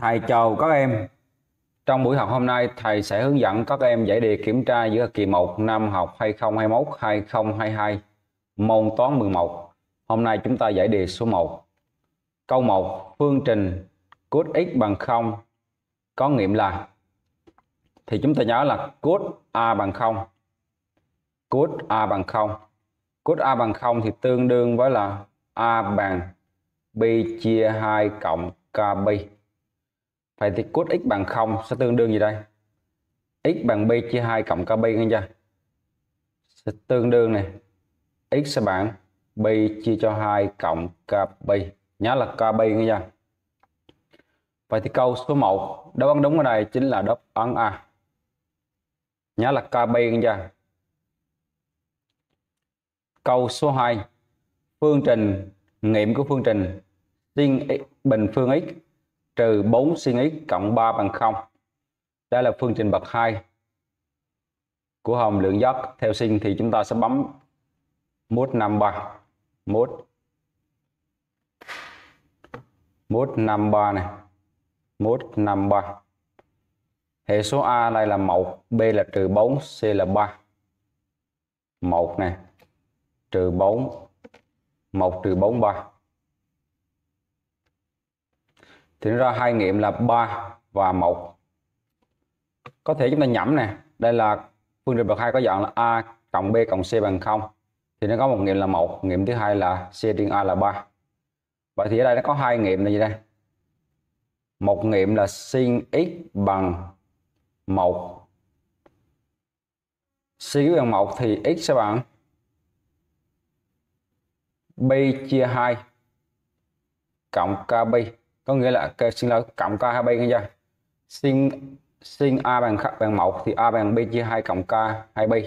Thầy chào các em. Trong buổi học hôm nay, thầy sẽ hướng dẫn các em giải đề kiểm tra giữa kỳ 1 năm học 2021-2022, môn toán 11. Hôm nay chúng ta giải đề số 1. Câu 1, phương trình cos x bằng 0 có nghiệm là thì chúng ta nhớ là cos a bằng 0. Cos a bằng 0. Cos a bằng 0 thì tương đương với là a bằng b chia 2 cộng k b Vậy thì cos x bằng 0 sẽ tương đương gì đây? x bằng b chia 2 cộng kb nghe chưa? Sẽ tương đương này. x sẽ bằng b chia cho 2 cộng kb. Nhớ là kb nghe chưa? Vậy thì câu số 1 đáp án đúng ở đây chính là đáp án A. Nhớ là kb nghe chưa? Câu số 2 phương trình nghiệm của phương trình sin bình phương x trừ 4 sin x cộng 3 bằng 0. Đây là phương trình bậc 2 của Hồng lượng giác theo sin thì chúng ta sẽ bấm mốt 53 mốt mốt 53 này mốt 53 hệ số A đây là 1 B là trừ 4 C là 3 1 này trừ 4 1 trừ 4 3 thì nó ra hai nghiệm là 3 và 1 có thể chúng ta nhẩm nè đây là phương trình bậc hai có dạng là a cộng b cộng c bằng 0 thì nó có một nghiệm là một nghiệm thứ hai là c trên a là 3 vậy thì ở đây nó có hai nghiệm là gì đây một nghiệm là sin x bằng 1 sin x bằng 1 thì x sẽ bằng b chia 2 cộng kb có nghĩa là xin lỗi cộng k hai bên nghe chưa sin sin a bằng bằng một thì a bằng b chia hai cộng k 2b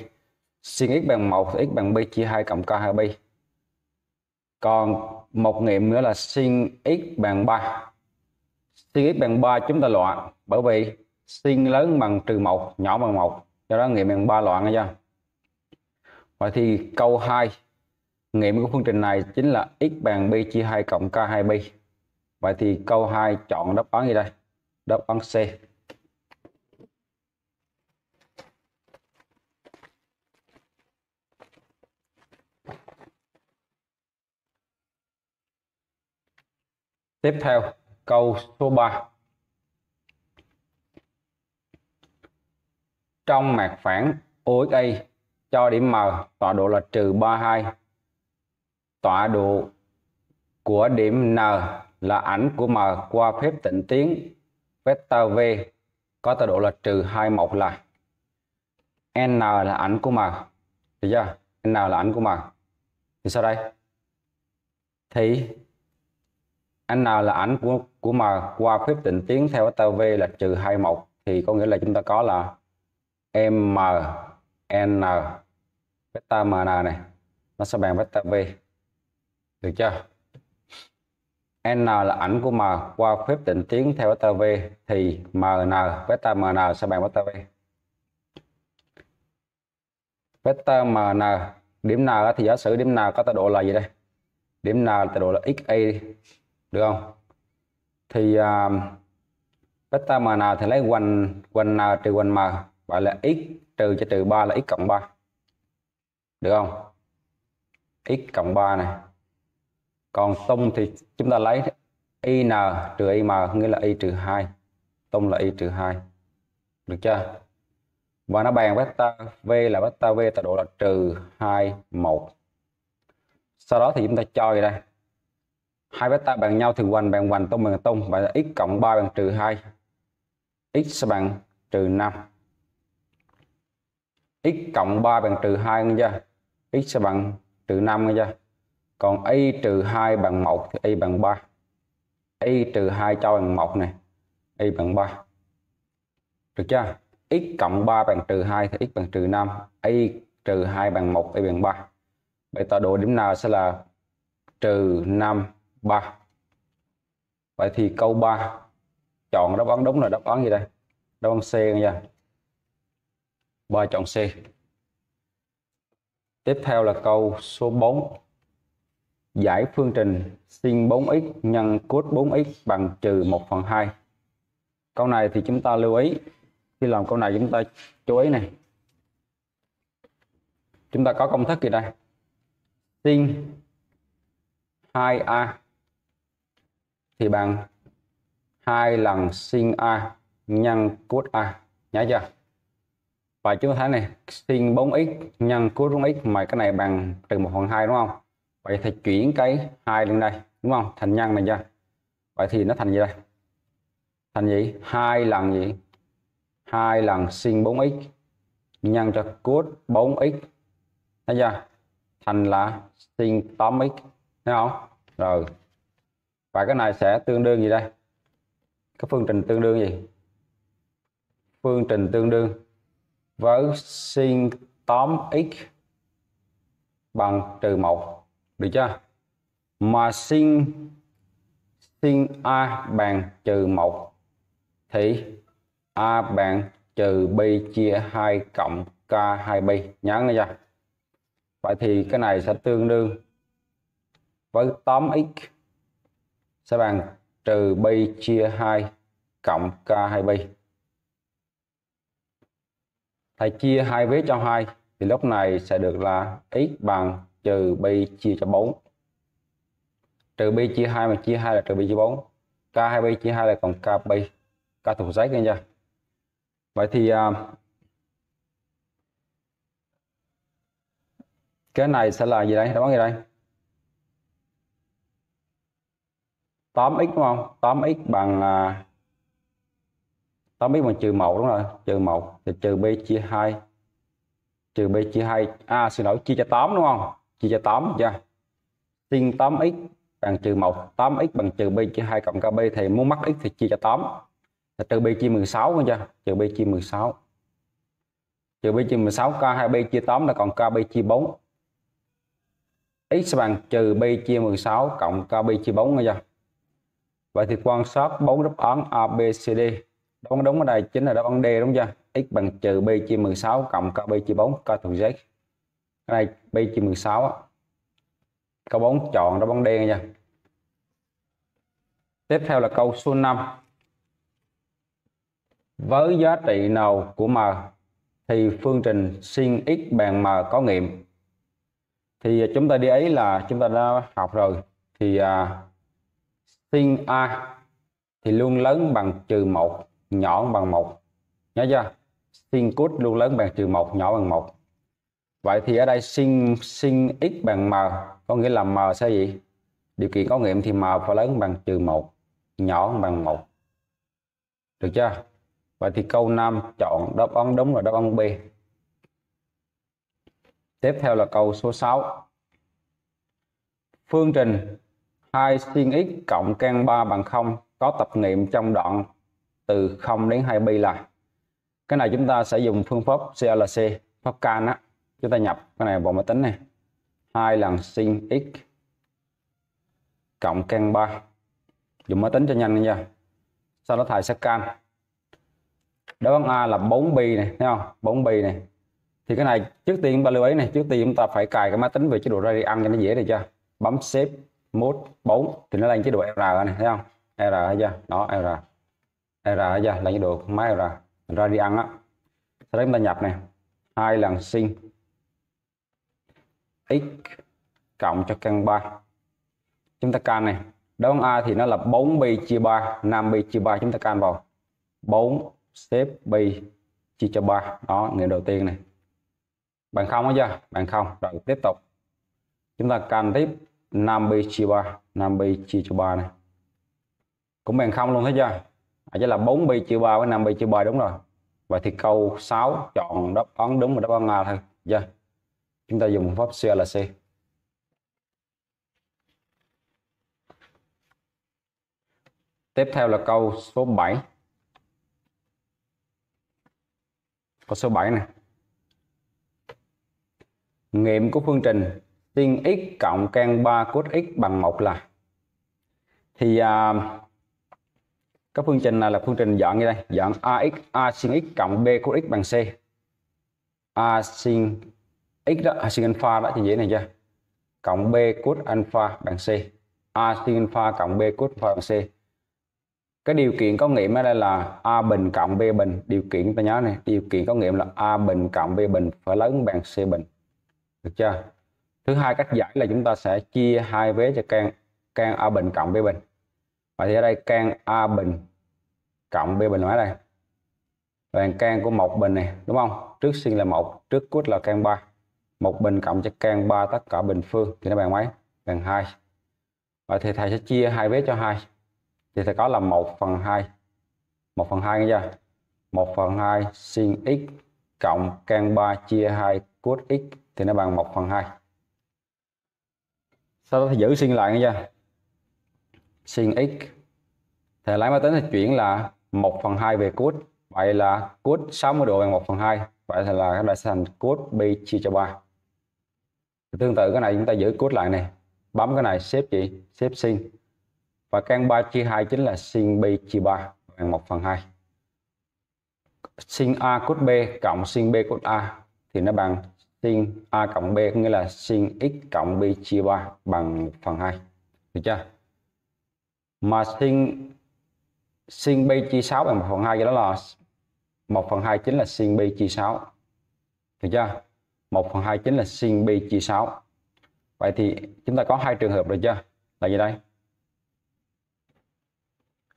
sin x bằng một thì x bằng b chia hai cộng k 2b còn một nghiệm nữa là sin x bằng 3 sin x bằng 3 chúng ta loại bởi vì sin lớn bằng trừ một nhỏ bằng một do đó nghiệm bằng 3 loại nghe chưa vậy thì câu 2 nghiệm của phương trình này chính là x bằng b chia 2 cộng k 2b Vậy thì câu 2 chọn đáp án gì đây? Đáp án C. Tiếp theo, câu số 3. Trong mặt phẳng OXA cho điểm M tọa độ là trừ 32. Tọa độ của điểm N là ảnh của M qua phép tịnh tiến vector V có tọa độ là trừ 21 là N là ảnh của M được chưa N là ảnh của M thì sau đây thì N là ảnh của của M qua phép tịnh tiến theo vector V là trừ 21 thì có nghĩa là chúng ta có là M N vector MN này nó sẽ bằng vector V được chưa N là ảnh của M qua phép định tiến theo vectơ V thì MN vector MN sẽ bằng vectơ V. Vector MN điểm N thì giả sử điểm N có tọa độ là gì đây? Điểm N là tọa độ là XA được không? Thì uh, à, vector MN thì lấy quanh quanh N trừ quanh M gọi là x trừ cho trừ ba là x cộng ba Được không? x cộng ba này còn tung thì chúng ta lấy y n trừ y m nghĩa là y trừ hai tung là y trừ hai được chưa và nó bằng beta v là beta v tọa độ là trừ hai một sau đó thì chúng ta cho vậy đây hai beta bằng nhau thì hoành bằng hoành tung bằng tung và x cộng 3 bằng trừ hai x bằng trừ năm x cộng 3 bằng trừ hai nghe chưa x sẽ bằng trừ năm nghe chưa còn y trừ 2 bằng 1 thì y bằng 3 y trừ 2 cho bằng 1 này y bằng 3 được chưa x cộng 3 bằng trừ 2 thì x bằng trừ 5 y trừ 2 bằng 1 y bằng 3 vậy tọa độ điểm nào sẽ là trừ 5 3 vậy thì câu 3 chọn đáp án đúng là đáp án gì đây đáp án C nha 3 chọn C tiếp theo là câu số 4 giải phương trình sin 4x nhân cos 4x bằng trừ 1 phần 2. Câu này thì chúng ta lưu ý, khi làm câu này chúng ta chú ý này. Chúng ta có công thức gì đây? Sin 2a thì bằng 2 lần sin a nhân cos a, nhớ chưa? Và chúng ta thấy này, sin 4x nhân cos 4x mà cái này bằng trừ 1 phần 2 đúng không? vậy thì chuyển cái hai lên đây đúng không thành nhân này ra vậy thì nó thành gì đây thành gì hai lần gì hai lần sin 4x nhân cho cos 4x thấy chưa thành là sin 8x thấy không rồi và cái này sẽ tương đương gì đây cái phương trình tương đương gì phương trình tương đương với sin 8x bằng trừ 1 được chưa mà sin sin a bằng trừ 1 thì a bằng trừ b chia 2 cộng k 2b nhớ nghe chưa vậy thì cái này sẽ tương đương với 8x sẽ bằng trừ b chia 2 cộng k 2b thầy chia hai vế cho hai thì lúc này sẽ được là x bằng trừ b chia cho 4 trừ b chia 2 mà chia 2 là trừ b chia 4 K2B chia 2 là còn k b K thuộc giấy nha Vậy thì à, cái này sẽ là gì đây đáp án gì đây 8x đúng không 8x bằng uh, à, 8x bằng trừ mẫu đúng rồi trừ mẫu thì trừ B chia 2 trừ B chia 2 à xin lỗi chia cho 8 đúng không chia cho 8 chưa sin 8x bằng trừ 1 8x bằng trừ b chia 2 cộng kb thì muốn mắc x thì chia cho 8 trừ b chia 16 con chưa trừ b chia 16 trừ b chia 16 k 2b chia 8 là còn kb chia 4 x bằng trừ b chia 16 cộng kb chia 4 nghe vậy thì quan sát bốn đáp án abcd đáp án đúng ở đây chính là đáp án d đúng chưa x bằng trừ b chia 16 cộng kb chia 4 coi thuộc z cái này bi chìm 16 á câu 4 chọn đó bóng đen nha tiếp theo là câu số 5 với giá trị nào của m thì phương trình sin x bằng m có nghiệm thì chúng ta đi ấy là chúng ta đã học rồi thì à, sin a thì luôn lớn bằng trừ một nhỏ bằng một nhớ chưa sin cos luôn lớn bằng trừ một nhỏ bằng một Vậy thì ở đây sin sin x bằng m có nghĩa là m sẽ gì? Điều kiện có nghiệm thì m phải lớn bằng trừ một nhỏ bằng một Được chưa? Vậy thì câu 5 chọn đáp án đúng là đáp án B. Tiếp theo là câu số 6. Phương trình 2 sin x cộng căn 3 bằng 0 có tập nghiệm trong đoạn từ 0 đến 2 pi là cái này chúng ta sẽ dùng phương pháp CLC, pháp can á chúng ta nhập cái này vào máy tính này hai lần sin x cộng căn 3 dùng máy tính cho nhanh nha sau đó thầy sẽ can đáp án A là 4 pi này thấy không 4 pi này thì cái này trước tiên chúng lưu ý này trước tiên chúng ta phải cài cái máy tính về chế độ radian cho nó dễ được chưa bấm xếp mode 4 thì nó lên chế độ R này thấy không R chưa đó R R chưa là chế độ máy R radian á sau đó chúng ta nhập này hai lần sin x cộng cho căn 3 chúng ta can này đáp án A thì nó là 4pi chia 3 5pi chia 3 chúng ta can vào 4 xếp pi chia cho 3 đó nghiệm đầu tiên này bằng không đó chưa bằng không rồi tiếp tục chúng ta can tiếp 5pi chia 3 5pi chia cho 3 này cũng bằng không luôn thấy chưa à, chứ là 4pi chia 3 với 5pi chia 3 đúng rồi vậy thì câu 6 chọn đáp án đúng và đáp án A thôi yeah. Dạ chúng ta dùng phương pháp CLC tiếp theo là câu số 7 câu số 7 này nghiệm của phương trình sin x cộng căn 3 cos x bằng 1 là thì à, cái phương trình này là phương trình dạng như đây dạng ax a sin x cộng b cos x bằng c a sin x đó sin alpha đó thì dễ này chưa cộng b cos alpha bằng c a sin alpha cộng b cos alpha bằng c cái điều kiện có nghiệm ở đây là a bình cộng b bình điều kiện ta nhớ này điều kiện có nghiệm là a bình cộng b bình phải lớn bằng c bình được chưa thứ hai cách giải là chúng ta sẽ chia hai vế cho can can a bình cộng b bình và thì ở đây can a bình cộng b bình ở đây bằng can của một bình này đúng không trước sinh là một trước cút là can 3 một bình cộng cho căn 3 tất cả bình phương thì nó bằng mấy bằng 2 vậy ờ, thì thầy sẽ chia hai vế cho hai thì thầy có là 1 phần 2 1 phần 2 nghe chưa 1 phần 2 sin x cộng căn 3 chia 2 cos x thì nó bằng 1 phần 2 sau đó thì giữ sin lại nghe chưa sin x thầy lấy máy tính thì chuyển là 1 phần 2 về cos vậy là cos 60 độ bằng 1 phần 2 vậy thì là các bạn sẽ thành cos b chia cho 3 tương tự cái này chúng ta giữ cốt lại này bấm cái này xếp chị xếp sin và căn 3 chia 2 chính là sin b chia 3 bằng 1 phần 2 sin a cốt b cộng sin b cốt a thì nó bằng sin a cộng b nghĩa là sin x cộng b chia 3 bằng 1 phần 2 được chưa mà sin sin b chia 6 bằng 1 phần 2 thì đó là 1 phần 2 chính là sin b chia 6 được chưa 1 phần 2 chính là sin b chia 6 vậy thì chúng ta có hai trường hợp rồi chưa là gì đây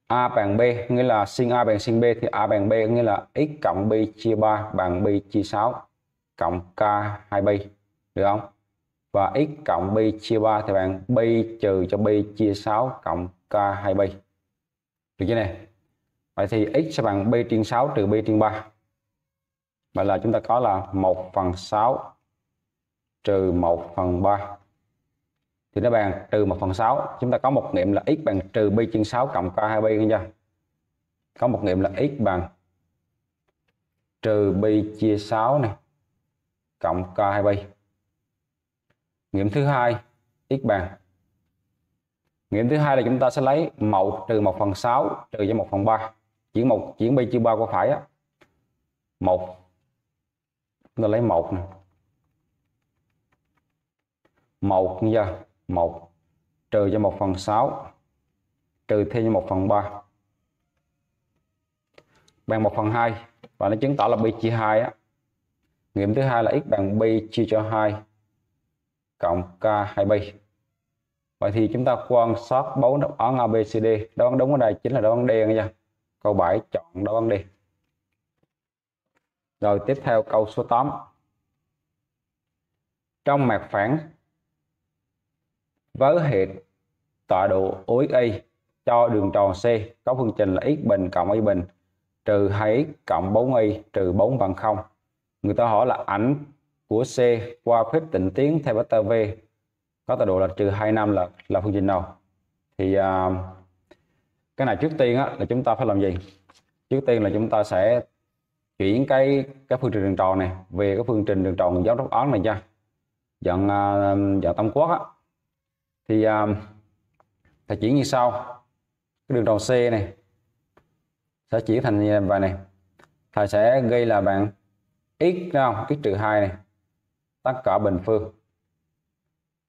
a bằng b nghĩa là sin a bằng sin b thì a bằng b nghĩa là x cộng b chia 3 bằng b chia 6 cộng k 2b được không và x cộng b chia 3 thì bằng b trừ cho b chia 6 cộng k 2b được chưa này vậy thì x sẽ bằng b trên 6 trừ b trên 3 Vậy là chúng ta có là 1 phần 6 trừ 1 phần 3. Thì nó bằng trừ 1 phần 6. Chúng ta có một nghiệm là x bằng trừ b trên 6 cộng k2b nha. Có một nghiệm là x bằng trừ b chia 6 này cộng k2b. Nghiệm thứ hai x bằng Nghiệm thứ hai là chúng ta sẽ lấy mẫu trừ 1 phần 6 trừ cho 1 phần 3. Chuyển một chuyển b chia 3 qua phải á. 1 chúng ta lấy một này. một ra một trừ cho một phần sáu trừ thêm cho một phần ba bằng một phần hai và nó chứng tỏ là b chia hai á. Nghiệm thứ hai là x bằng b chia cho hai cộng k hai b Vậy thì chúng ta quan sát bốn đáp án ABCD, đáp án đúng ở đây chính là đáp án D nha. Câu 7 chọn đáp án D. Rồi tiếp theo câu số 8. Trong mặt phẳng với hệ tọa độ OXY cho đường tròn C có phương trình là x bình cộng y bình trừ 2x cộng 4y trừ 4 bằng 0. Người ta hỏi là ảnh của C qua phép tịnh tiến theo vector V có tọa độ là trừ 25 là là phương trình nào? Thì uh, cái này trước tiên á, là chúng ta phải làm gì? Trước tiên là chúng ta sẽ chuyển cái cái phương trình đường tròn này về cái phương trình đường tròn giáo đốc ấn này cho dạng à, dạng tam quốc á thì à, thầy chuyển như sau cái đường tròn C này sẽ chuyển thành như vậy này thầy sẽ gây là bạn x không x trừ hai này tất cả bình phương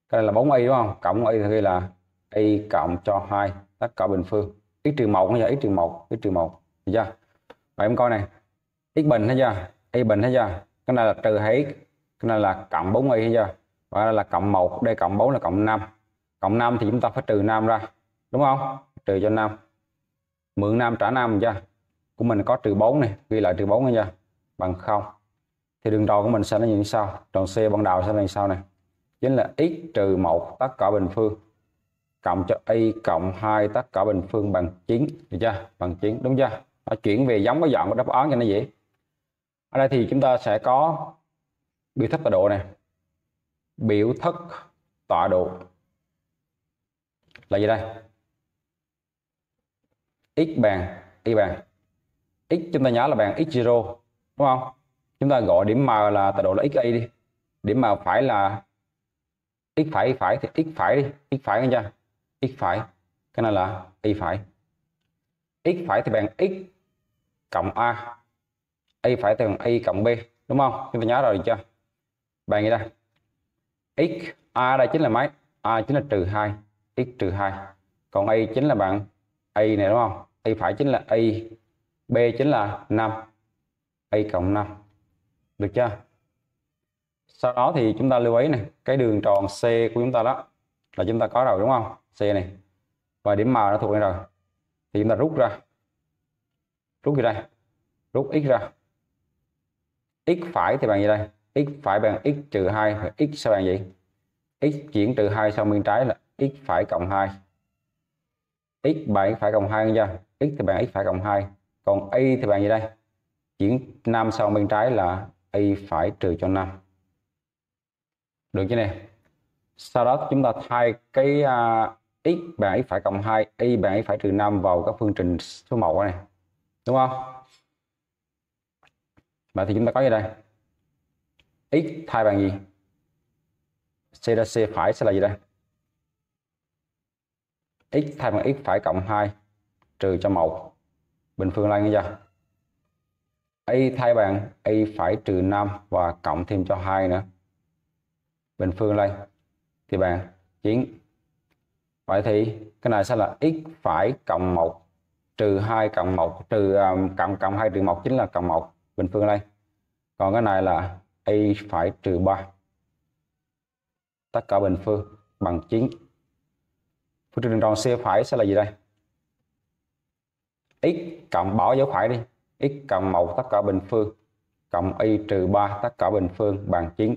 cái này là 4 y đúng không cộng y thì gây là y cộng cho hai tất cả bình phương x trừ một bây giờ dạ, x trừ một x trừ một được chưa vậy em coi này x bình thấy chưa y bình thấy chưa cái này là trừ hay x cái này là cộng 4 y thấy chưa và đây là cộng 1 đây cộng 4 là cộng 5 cộng 5 thì chúng ta phải trừ 5 ra đúng không trừ cho 5 mượn 5 trả 5 chưa của mình có trừ 4 này ghi lại trừ 4 nha bằng 0 thì đường tròn của mình sẽ là như sau tròn C ban đầu sẽ là như sau này chính là x trừ 1 tất cả bình phương cộng cho y cộng 2 tất cả bình phương bằng 9 được chưa bằng 9 đúng chưa nó chuyển về giống cái dọn của đáp án cho nó dễ ở đây thì chúng ta sẽ có biểu thức tọa độ này biểu thức tọa độ là gì đây x bằng y bằng x chúng ta nhớ là bằng x0 đúng không chúng ta gọi điểm m là tọa độ là xa đi điểm m phải là x phải phải thì x phải đi x phải nghe chưa x phải cái này là y phải x phải thì bằng x cộng a y phải từ y cộng b đúng không chúng ta nhớ rồi chưa bạn nghĩ đây x a đây chính là mấy a chính là trừ 2 x trừ 2 còn y chính là bạn y này đúng không y phải chính là y b chính là 5 y cộng 5 được chưa sau đó thì chúng ta lưu ý này cái đường tròn c của chúng ta đó là chúng ta có rồi đúng không c này và điểm M nó thuộc đây rồi thì chúng ta rút ra rút gì đây rút x ra x phải thì bằng gì đây x phải bằng x trừ 2 và x sao bằng gì x chuyển trừ 2 sang bên trái là x phải cộng 2 x bằng x phải cộng 2 nha x thì bằng x phải cộng 2 còn y thì bằng gì đây chuyển 5 sang bên trái là y phải trừ cho 5 được chưa nè sau đó chúng ta thay cái uh, x bằng x phải cộng 2 y bằng x phải trừ 5 vào các phương trình số mẫu này đúng không Vậy thì chúng ta có như đây. X thay bằng gì? C ra C phải sẽ là gì đây? X thay bằng X phải cộng 2 trừ cho 1. Bình phương lên như vậy Y thay bằng Y phải trừ 5 và cộng thêm cho 2 nữa. Bình phương lên. Thì bằng 9. Vậy thì cái này sẽ là X phải cộng 1 trừ 2 cộng 1 trừ um, cộng cộng 2 trừ 1 chính là cộng 1 bình phương ở đây còn cái này là y phải trừ 3 tất cả bình phương bằng 9 phương trình tròn C phải sẽ là gì đây x cộng bỏ dấu phải đi x cộng một tất cả bình phương cộng y trừ 3 tất cả bình phương bằng 9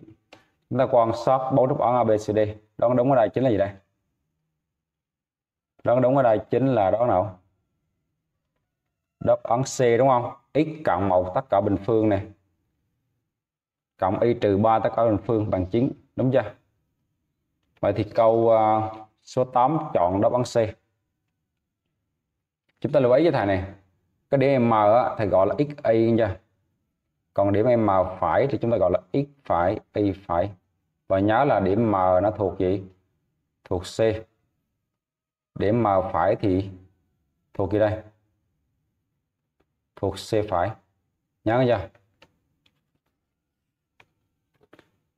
chúng ta quan sát bốn đáp án ABCD đoán đúng ở đây chính là gì đây đoán đúng ở đây chính là đoán nào đáp án C đúng không x cộng 1 tất cả bình phương này cộng y trừ 3 tất cả bình phương bằng 9 đúng chưa vậy thì câu à, số 8 chọn đáp án C chúng ta lưu ý với thầy này cái điểm M á, thầy gọi là x xy nha còn điểm M phải thì chúng ta gọi là x phải y phải và nhớ là điểm M nó thuộc gì thuộc C điểm M phải thì thuộc gì đây thuộc C phải nhớ chưa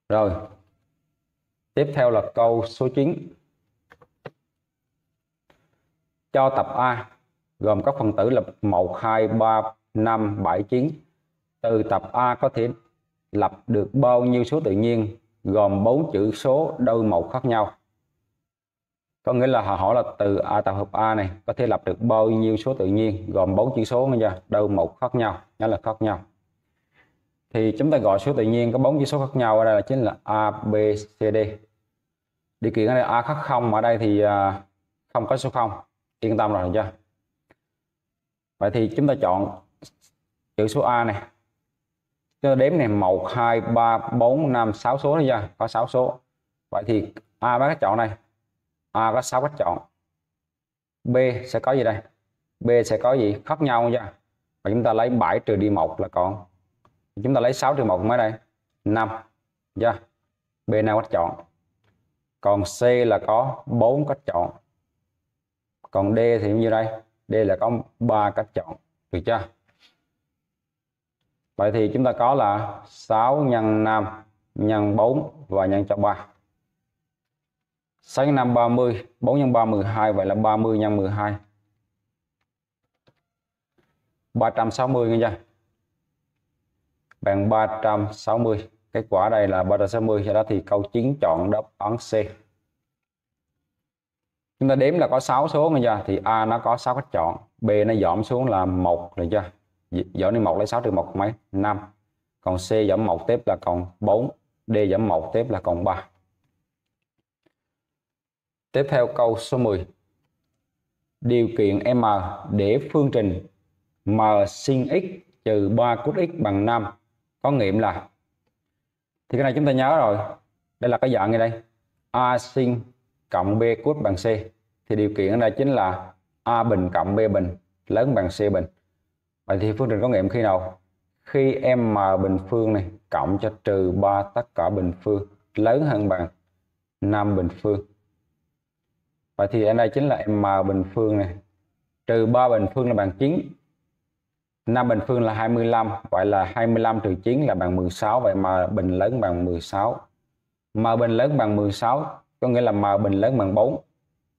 rồi tiếp theo là câu số 9 cho tập A gồm các phần tử là 1 2 3 5 7 9 từ tập A có thể lập được bao nhiêu số tự nhiên gồm bốn chữ số đôi màu khác nhau có nghĩa là họ hỏi là từ A tập hợp A này có thể lập được bao nhiêu số tự nhiên gồm bốn chữ số bây giờ đâu một khác nhau nhớ là khác nhau thì chúng ta gọi số tự nhiên có bốn chữ số khác nhau ở đây là chính là A B C D điều kiện ở đây A khác không ở đây thì à, không có số 0 yên tâm rồi chưa vậy thì chúng ta chọn chữ số A này chúng ta đếm này 1 2 3 4 5 6 số này chưa có 6 số vậy thì A bác chọn này A có 6 cách chọn B sẽ có gì đây B sẽ có gì khác nhau nha và chúng ta lấy 7 trừ đi 1 là còn chúng ta lấy 6 trừ 1 mới đây 5 nha dạ. B 5 cách chọn còn C là có 4 cách chọn còn D thì như đây D là có 3 cách chọn được chưa Vậy thì chúng ta có là 6 nhân 5 nhân 4 và nhân cho 3 6 x 5 30, 4 x 3 12 vậy là 30 x 12. 360 nghe chưa? Bằng 360. Kết quả đây là 360, cho đó thì câu 9 chọn đáp án C. Chúng ta đếm là có 6 số nghe chưa? Thì A nó có 6 cách chọn, B nó giảm xuống là 1 được chưa? Giảm đi 1 lấy 6 trừ 1 mấy? 5. Còn C giảm 1 tiếp là còn 4, D giảm 1 tiếp là còn 3. Tiếp theo câu số 10. Điều kiện M để phương trình M sin x trừ 3 cos x bằng 5 có nghiệm là thì cái này chúng ta nhớ rồi. Đây là cái dạng như đây. A sin cộng B cos bằng C. Thì điều kiện ở đây chính là A bình cộng B bình lớn bằng C bình. Vậy thì phương trình có nghiệm khi nào? Khi M bình phương này cộng cho trừ 3 tất cả bình phương lớn hơn bằng 5 bình phương Vậy thì ở đây chính là M bình phương này trừ 3 bình phương là bằng 9. 5 bình phương là 25, vậy là 25 trừ 9 là bằng 16, vậy M bình lớn bằng 16. M bình lớn bằng 16 có nghĩa là M bình lớn bằng 4.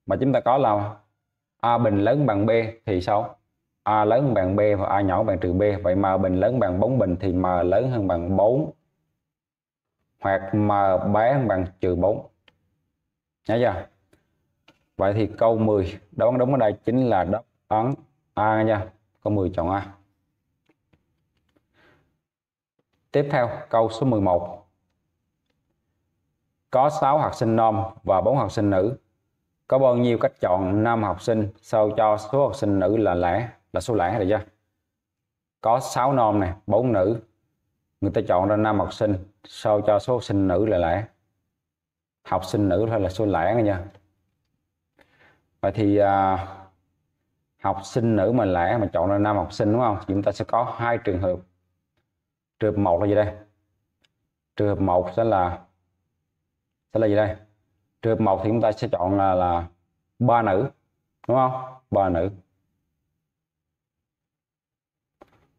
Mà chúng ta có là A bình lớn bằng B thì sao? A lớn bằng B và A nhỏ bằng trừ B. Vậy M bình lớn bằng 4 bình thì M lớn hơn bằng 4. Hoặc M bé bằng trừ 4. Nhớ chưa? Vậy thì câu 10 đáp án đúng ở đây chính là đáp án A nha. Câu 10 chọn A. Tiếp theo câu số 11. Có 6 học sinh nam và 4 học sinh nữ. Có bao nhiêu cách chọn nam học sinh sao cho số học sinh nữ là lẻ là số lẻ rồi chưa? Có 6 nam này, 4 nữ. Người ta chọn ra nam học sinh sao cho số học sinh nữ là lẻ. Học sinh nữ thôi là số lẻ nha vậy thì à, học sinh nữ mình lẽ mà chọn là nam học sinh đúng không chúng ta sẽ có hai trường hợp trường hợp một là gì đây trường hợp một sẽ là sẽ là gì đây trường hợp một thì chúng ta sẽ chọn là là ba nữ đúng không ba nữ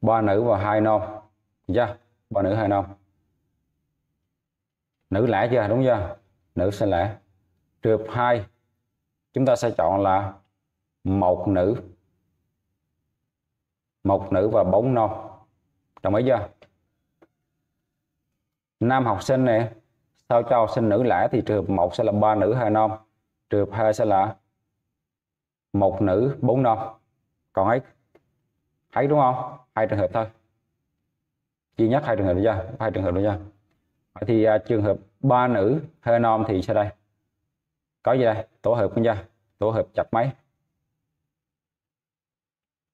ba nữ và hai nam chưa ba nữ hai nam nữ lẽ chưa đúng chưa nữ sẽ lẽ trường hợp hai chúng ta sẽ chọn là một nữ một nữ và bốn non đồng ý chưa nam học sinh này sao cho học sinh nữ lẻ thì trường hợp một sẽ là ba nữ hai non trường hợp hai sẽ là một nữ bốn non còn ấy thấy đúng không hai trường hợp thôi duy nhất hai trường hợp được chưa hai trường hợp được chưa thì uh, trường hợp ba nữ hai non thì sau đây có gì đây tổ hợp không tổ hợp chập máy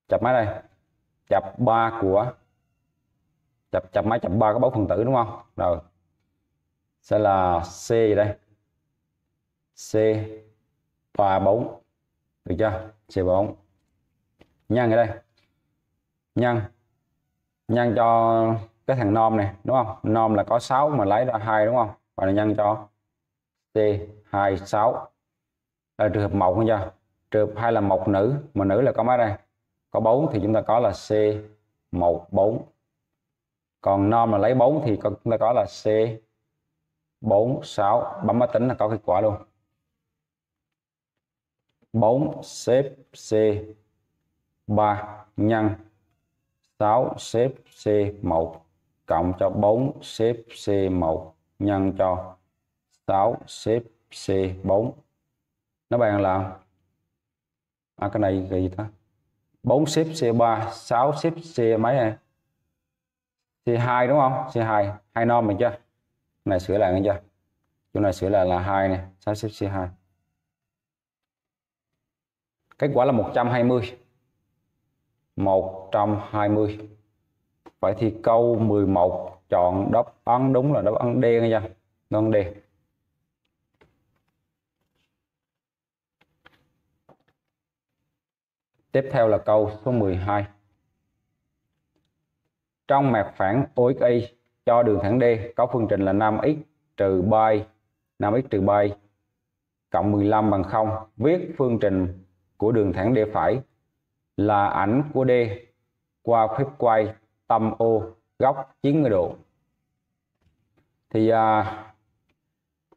chập máy đây chập ba của chập chập máy chập ba có bốn phần tử đúng không rồi sẽ là c gì đây c ba bốn được chưa c bốn nhân ở đây nhân nhân cho cái thằng nom này đúng không nom là có 6 mà lấy ra hai đúng không và nhân cho c 2, 6 là trường hợp một nha trường hợp hai là một nữ mà nữ là có mấy đây có 4 thì chúng ta có là C 1 4 còn non mà lấy 4 thì chúng ta có là C 4 6 bấm máy tính là có kết quả luôn 4 xếp C 3 nhân 6 xếp C1 cộng cho 4 xếp C1 nhân cho 6 xếp C4 nó bằng là à, cái này cái gì ta 4 xếp C3 6 xếp C mấy này C2 đúng không C2 hai non mình chưa cái này sửa lại nghe chưa chỗ này sửa lại là hai này 6 xếp C2 kết quả là 120 120 vậy thì câu 11 chọn đáp án đúng là đáp án D nha đáp án D Tiếp theo là câu số 12. Trong mặt phẳng Oxy cho đường thẳng D có phương trình là 5x trừ pi 5x trừ pi cộng 15 bằng 0. Viết phương trình của đường thẳng D phải là ảnh của D qua phép quay tâm O góc 90 độ. Thì à,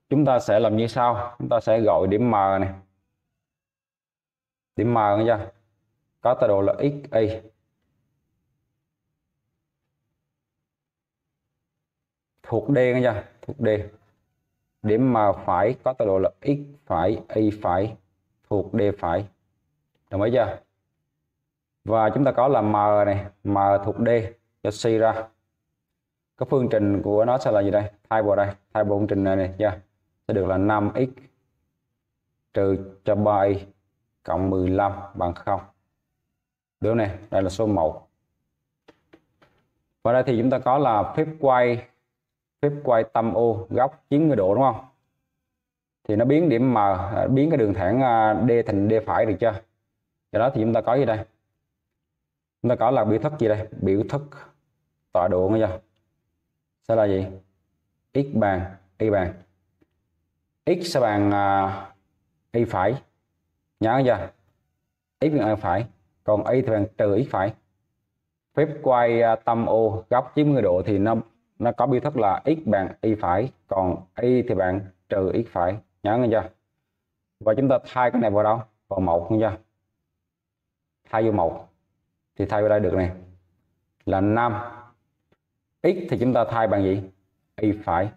chúng ta sẽ làm như sau, chúng ta sẽ gọi điểm M này. Điểm M nghe chưa? có tọa độ là XA thuộc D nghe chưa thuộc D điểm mà phải có tọa độ là x phải y phải thuộc d phải đồng ý chưa và chúng ta có là m này m thuộc d cho c ra cái phương trình của nó sẽ là gì đây thay vào đây thay vào phương trình này này chưa sẽ được là 5x trừ cho 3y cộng 15 bằng 0 được này đây là số 1 và đây thì chúng ta có là phép quay phép quay tâm ô góc 90 độ đúng không thì nó biến điểm M à, biến cái đường thẳng à, D thành D phải được chưa do đó thì chúng ta có gì đây chúng ta có là biểu thức gì đây biểu thức tọa độ nghe giờ sẽ là gì x bằng y bằng x sẽ bằng à, y phải nhớ chưa x bằng y phải còn y thì bằng trừ x phải phép quay à, tâm ô góc 90 độ thì nó nó có biểu thức là x bằng y phải còn y thì bạn trừ x phải nhớ nghe chưa và chúng ta thay cái này vào đâu vào một nghe chưa thay vô một thì thay vào đây được này là 5 x thì chúng ta thay bằng gì y phải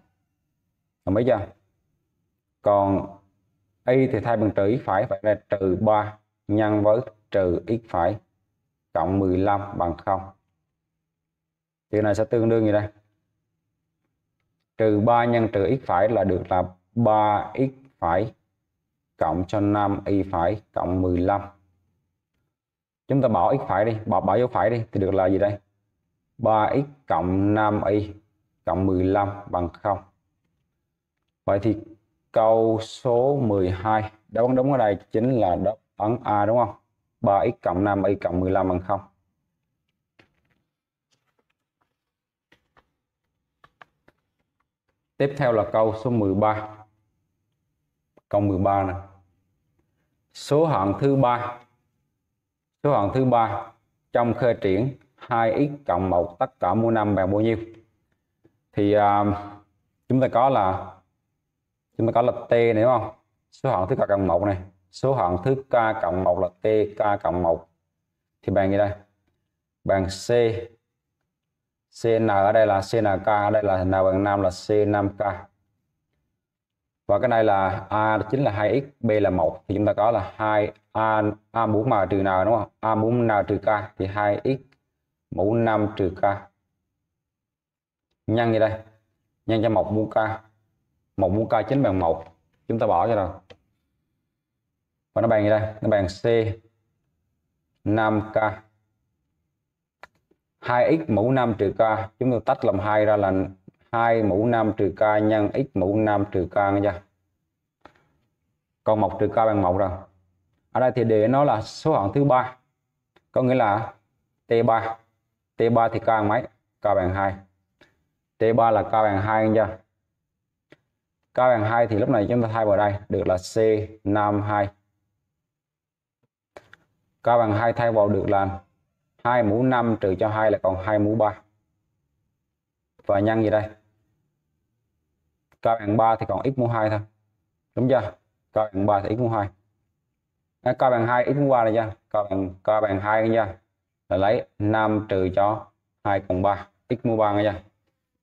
còn mấy chưa còn y thì thay bằng trừ x phải vậy là trừ 3 nhân với trừ x phải cộng 15 bằng 0 điều này sẽ tương đương như đây trừ 3 nhân trừ x phải là được là 3x phải cộng cho 5y phải cộng 15 chúng ta bỏ x phải đi bỏ bỏ dấu phải đi thì được là gì đây 3x cộng 5y cộng 15 bằng 0 vậy thì câu số 12 đáp án đúng ở đây chính là đáp án A đúng không 3x cộng 5 y cộng 15 bằng 0. Tiếp theo là câu số 13. Câu 13 nè. Số hạng thứ ba Số hạng thứ ba trong khơi triển 2x cộng 1 tất cả mũ 5 bằng bao nhiêu? Thì uh, chúng ta có là chúng ta có là t này không? Số hạng thứ cộng 1 này số hạng thứ k cộng 1 là t k cộng 1 thì bằng gì đây bằng c cn ở đây là cnk ở đây là n bằng 5 là c5k và cái này là a chính là 2x b là 1 thì chúng ta có là 2 a a mũ m trừ n đúng không a mũ n trừ k thì 2x mũ 5 trừ k nhân như đây nhân cho 1 mũ k 1 mũ k chính bằng 1 chúng ta bỏ cho rồi và nó bằng gì đây nó bằng c 5k 2x mũ 5 trừ k chúng tôi tách làm hai ra là 2 mũ 5 trừ k nhân x mũ 5 trừ k nghe chưa còn một trừ k bằng một rồi ở đây thì để nó là số hạng thứ ba có nghĩa là t3 t3 thì k bằng mấy k bằng 2 t3 là k bằng 2 nghe chưa k bằng 2 thì lúc này chúng ta thay vào đây được là c52 K bằng 2 thay vào được là 2 mũ 5 trừ cho 2 là còn 2 mũ 3. Và nhân gì đây? K bằng 3 thì còn x mũ 2 thôi. Đúng chưa? K bằng 3 thì x mũ 2. À, K bằng 2 x mũ 3 này nha. K bằng K bằng 2 nha. Là lấy 5 trừ cho 2 cộng 3 x mũ 3 nha.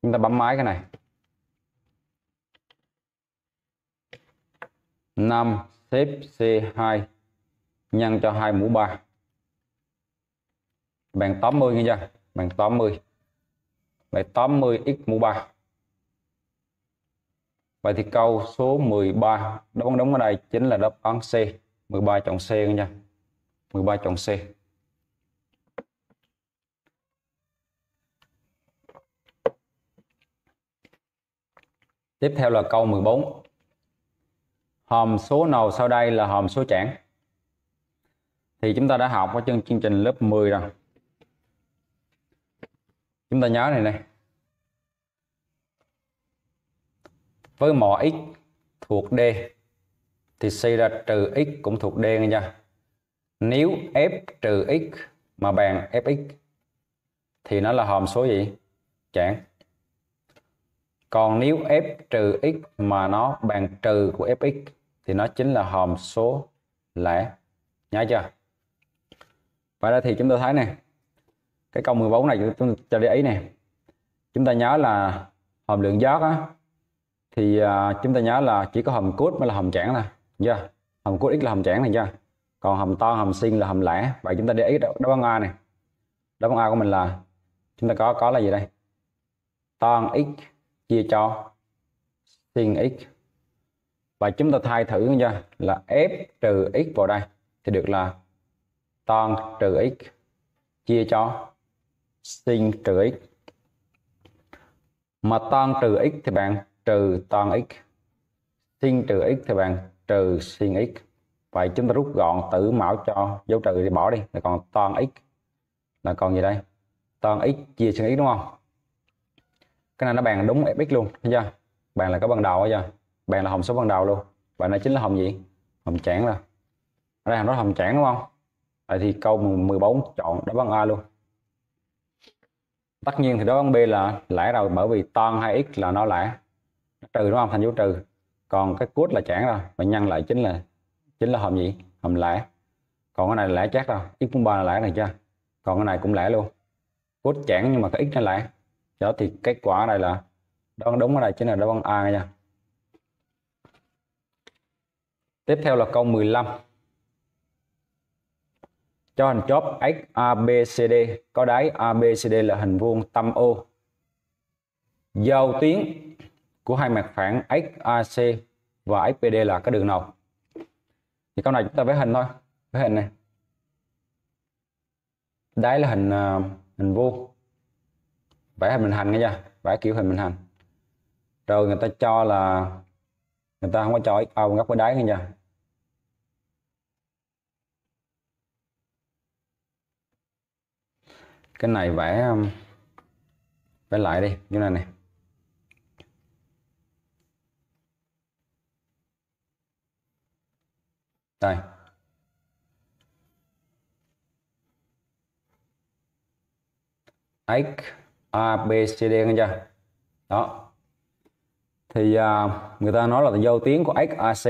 Chúng ta bấm máy cái này. 5 xếp C2 nhân cho 2 mũ 3 bằng 80 nghe chưa bằng 80 vậy 80 x mũ 3 vậy thì câu số 13 đáp án đúng ở đây chính là đáp án C 13 chọn C nha 13 chọn C Tiếp theo là câu 14 Hòm số nào sau đây là hòm số chẵn thì chúng ta đã học ở trên chương trình lớp 10 rồi chúng ta nhớ này này với mỏ x thuộc D thì suy ra trừ x cũng thuộc D nghe chưa nếu f trừ x mà bàn fx thì nó là hòm số gì chẵn còn nếu f trừ x mà nó bằng trừ của fx thì nó chính là hòm số lẻ nhớ chưa và đây thì chúng ta thấy này cái câu 14 này chúng ta để ý này chúng ta nhớ là hòm lượng gió á thì à, chúng ta nhớ là chỉ có hòm cốt mới là hòm chẵn nè chưa yeah. hòm cốt x là hòm chẵn này chưa còn hầm to hầm sin là hầm lẻ vậy chúng ta để ý đáp án a này đáp án a của mình là chúng ta có có là gì đây tan x chia cho sin x và chúng ta thay thử nha là f trừ x vào đây thì được là tan trừ x chia cho sin trừ x mà tan trừ x thì bạn trừ tan x sin trừ x thì bạn trừ sin x vậy chúng ta rút gọn tử mão cho dấu trừ thì bỏ đi là còn tan x là còn gì đây tan x chia sin x đúng không cái này nó bằng đúng fx luôn thấy chưa bàn là có ban đầu chưa bàn là hồng số ban đầu luôn và nó chính là hồng gì hồng chẵn rồi ở đây hồng đó hồng chản đúng không Vậy thì câu 14 chọn đáp án A luôn tất nhiên thì đáp án B là lẻ rồi bởi vì tan 2x là nó lãi trừ đúng không thành dấu trừ còn cái cốt là chẵn rồi và nhân lại chính là chính là hòm gì hòm lẻ. còn cái này lẻ lãi chắc rồi x mũ ba là lẻ này chưa còn cái này cũng lẻ luôn cốt chẵn nhưng mà cái x nó lẻ. đó thì kết quả này là đáp án đúng ở đây chính là đáp án A nha tiếp theo là câu 15 lăm cho hình chóp XABCD có đáy ABCD là hình vuông tâm O giao tuyến của hai mặt phẳng XAC và XPD là cái đường nào? thì câu này chúng ta vẽ hình thôi vẽ hình này đáy là hình uh, hình vuông vẽ hình bình hành nghe chưa vẽ kiểu hình bình hành rồi người ta cho là người ta không có cho x góc với đáy nghe chưa cái này vẽ um, vẽ lại đi như này này đây x a b c d nghe chưa đó thì à, người ta nói là giao tuyến của x x a c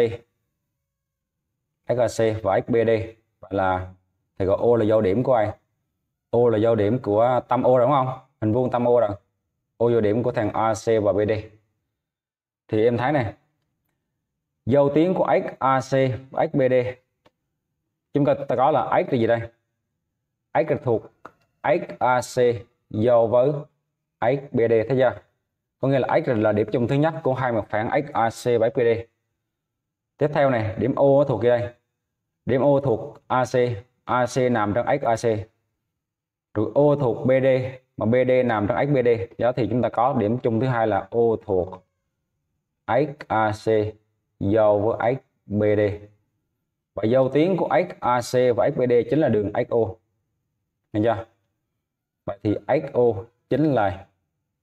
a c và x XBD vậy là thì gọi O là giao điểm của ai O là giao điểm của tâm O đúng không? Hình vuông tâm O rồi. O giao điểm của thằng AC và BD. Thì em thấy này. Giao tuyến của XAC và XBD. Chúng ta, có là X là gì đây? X là thuộc XAC giao với XBD thấy chưa? Có nghĩa là X là điểm chung thứ nhất của hai mặt phẳng XAC và XBD. Tiếp theo này, điểm O thuộc gì đây? Điểm O thuộc AC, AC nằm trong XAC rồi ô thuộc BD mà BD nằm trong XBD đó thì chúng ta có điểm chung thứ hai là ô thuộc XAC giao với XBD và giao tuyến của XAC và XBD chính là đường XO nghe chưa vậy thì XO chính là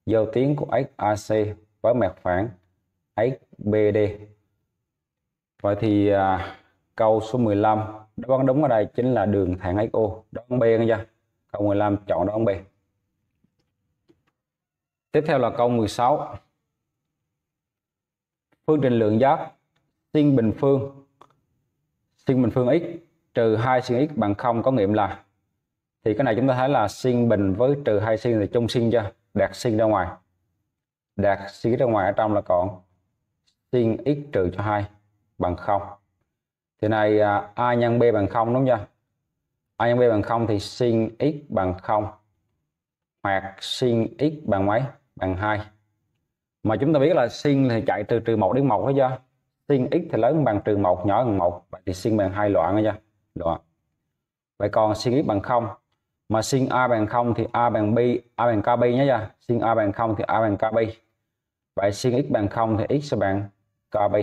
giao tuyến của XAC với mặt phẳng XBD vậy thì à, câu số 15 đáp án đúng ở đây chính là đường thẳng XO đáp án B nghe chưa câu 15 chọn đáp án B tiếp theo là câu 16 phương trình lượng giác sin bình phương sin bình phương x trừ 2 sin x bằng 0 có nghiệm là thì cái này chúng ta thấy là sin bình với trừ 2 sin thì chung sin cho đạt sin ra ngoài đạt sin ra ngoài ở trong là còn sin x trừ cho 2 bằng 0 thì này à, a nhân b bằng 0 đúng không A nhân B bằng 0 thì sin x bằng 0 hoặc sin x bằng mấy? Bằng 2. Mà chúng ta biết là sin thì chạy từ trừ 1 đến 1 thôi chưa? Sin x thì lớn bằng trừ 1, nhỏ bằng 1. Vậy thì sin bằng 2 loạn hết chưa? Loạn. Vậy còn sin x bằng 0. Mà sin A bằng 0 thì A bằng B, A bằng KB nhé chưa? Sin A bằng 0 thì A bằng KB. Vậy sin x bằng 0 thì x sẽ bằng KB.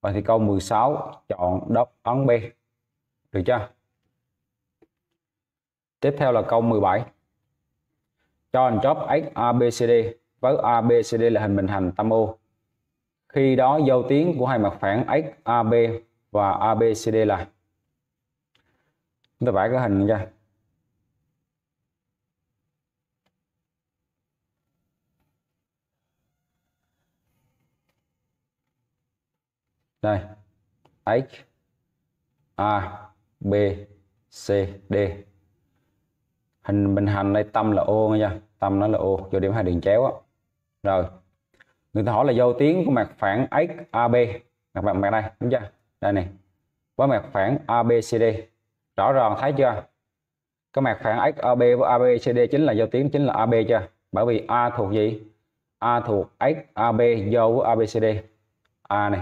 Vậy thì câu 16 chọn đáp án B. Được chưa? Tiếp theo là câu 17. Cho hình chóp XABCD với ABCD là hình bình hành tâm o Khi đó giao tuyến của hai mặt phẳng XAB và ABCD là chúng ta vẽ cái hình ra. Đây. X A B C D hình bình hành đây tâm là ô nha tâm nó là ô vô điểm hai đường chéo á rồi người ta hỏi là vô tuyến của mặt phẳng XAB mặt mặt mặt đây đúng chưa đây này với mặt phẳng ABCD rõ ràng thấy chưa cái mặt phẳng XAB với ABCD chính là giao tuyến chính là AB chưa bởi vì A thuộc gì A thuộc XAB vô với ABCD A này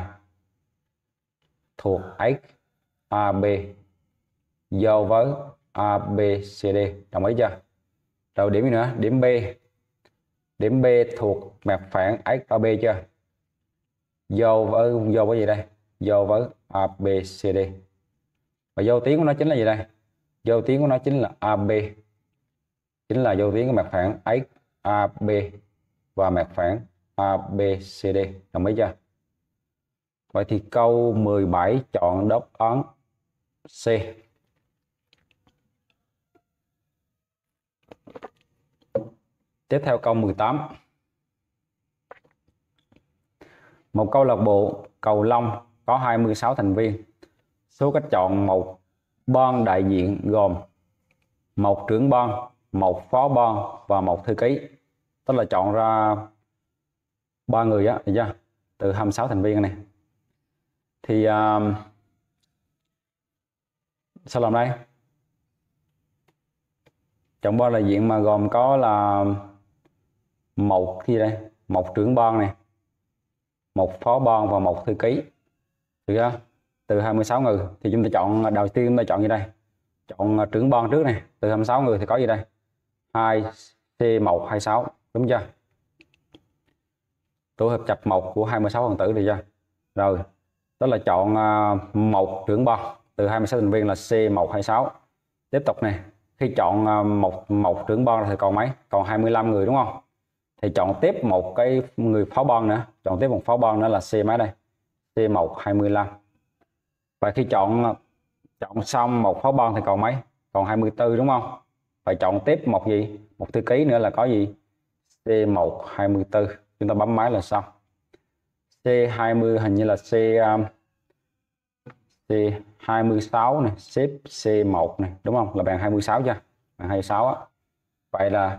thuộc XAB vô với A, B, C, D đồng ý chưa rồi điểm gì nữa điểm B điểm B thuộc mặt phẳng XAB chưa vô với vô với gì đây vô với ABCD và vô tuyến của nó chính là gì đây vô tuyến của nó chính là AB chính là vô tuyến của mặt phẳng XAB và mặt phẳng ABCD đồng ý chưa Vậy thì câu 17 chọn đáp án C Tiếp theo câu 18. Một câu lạc bộ cầu lông có 26 thành viên. Số cách chọn một ban đại diện gồm một trưởng ban một phó ban và một thư ký. Tức là chọn ra ba người á, được chưa? Từ 26 thành viên này. Thì uh, sao làm đây? Chọn ban đại diện mà gồm có là một gì đây một trưởng ban này một phó ban và một thư ký được chưa từ 26 người thì chúng ta chọn đầu tiên chúng ta chọn như đây chọn à, trưởng ban trước này từ 26 người thì có gì đây 2 C126 đúng chưa tổ hợp chập 1 của 26 phần tử được chưa rồi đó là chọn à, một trưởng ban từ 26 thành viên là C126 tiếp tục này khi chọn một à, một trưởng ban thì còn mấy còn 25 người đúng không thì chọn tiếp một cái người pháo bon nữa chọn tiếp một pháo bon nữa là C máy đây C125 và khi chọn chọn xong một pháo bon thì còn mấy còn 24 đúng không phải chọn tiếp một gì một thư ký nữa là có gì C124 chúng ta bấm máy là xong C20 hình như là C um, C26 này xếp C1 này đúng không là bàn 26 chưa bàn 26 á vậy là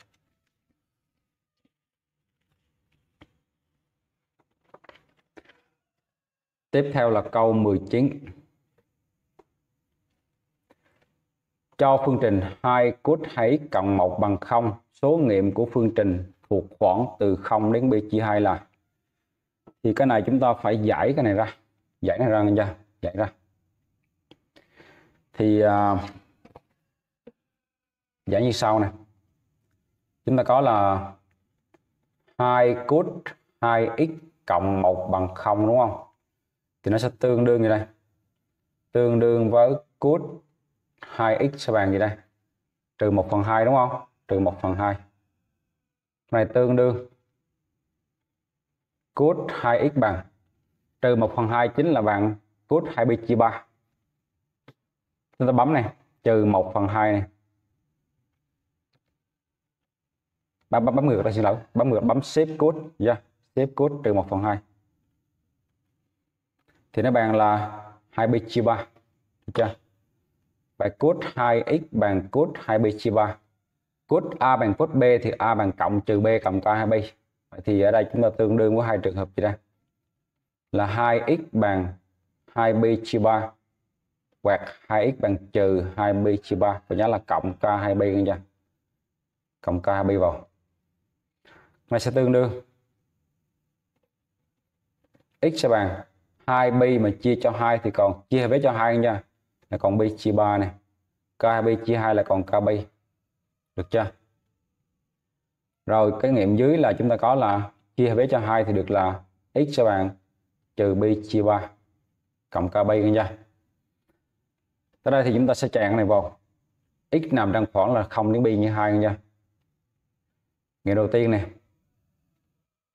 Tiếp theo là câu 19. Cho phương trình 2 cos hãy cộng 1 bằng 0, số nghiệm của phương trình thuộc khoảng từ 0 đến b chia 2 là. Thì cái này chúng ta phải giải cái này ra. Giải này ra nha, giải ra. Thì uh, giải như sau nè. Chúng ta có là 2 cos 2x cộng 1 bằng 0 đúng không? thì nó sẽ tương đương như đây tương đương với cos 2x sẽ bằng gì đây trừ 1 phần 2 đúng không trừ 1 phần 2 này tương đương cos 2x bằng trừ 1 phần 2 chính là bằng cos 2 pi chia 3 chúng ta bấm này trừ 1 phần 2 này bấm, bấm, bấm ngược ra xin lỗi bấm ngược bấm shape code yeah. shape code trừ 1 phần 2 thì nó bằng là 2b chia 3 được chưa vậy cos 2x bằng cos 2b chia 3 cos a bằng cos b thì a bằng cộng trừ b cộng k 2b vậy thì ở đây chúng ta tương đương với hai trường hợp gì đây là 2x bằng 2b chia 3 hoặc 2x bằng trừ 2b chia 3 và nhớ là cộng k 2b nghe chưa cộng k 2b vào nó sẽ tương đương x sẽ bằng hai bi mà chia cho hai thì còn chia với cho hai nha là còn bi chia 3 này k KB chia 2 là còn k KB được chưa rồi cái nghiệm dưới là chúng ta có là chia với cho 2 thì được là x cho bạn trừ b chia 3 cộng k KB nha tới đây thì chúng ta sẽ chạy này vào x nằm trong khoảng là 0 đến b như 2 nha nghiệm đầu tiên này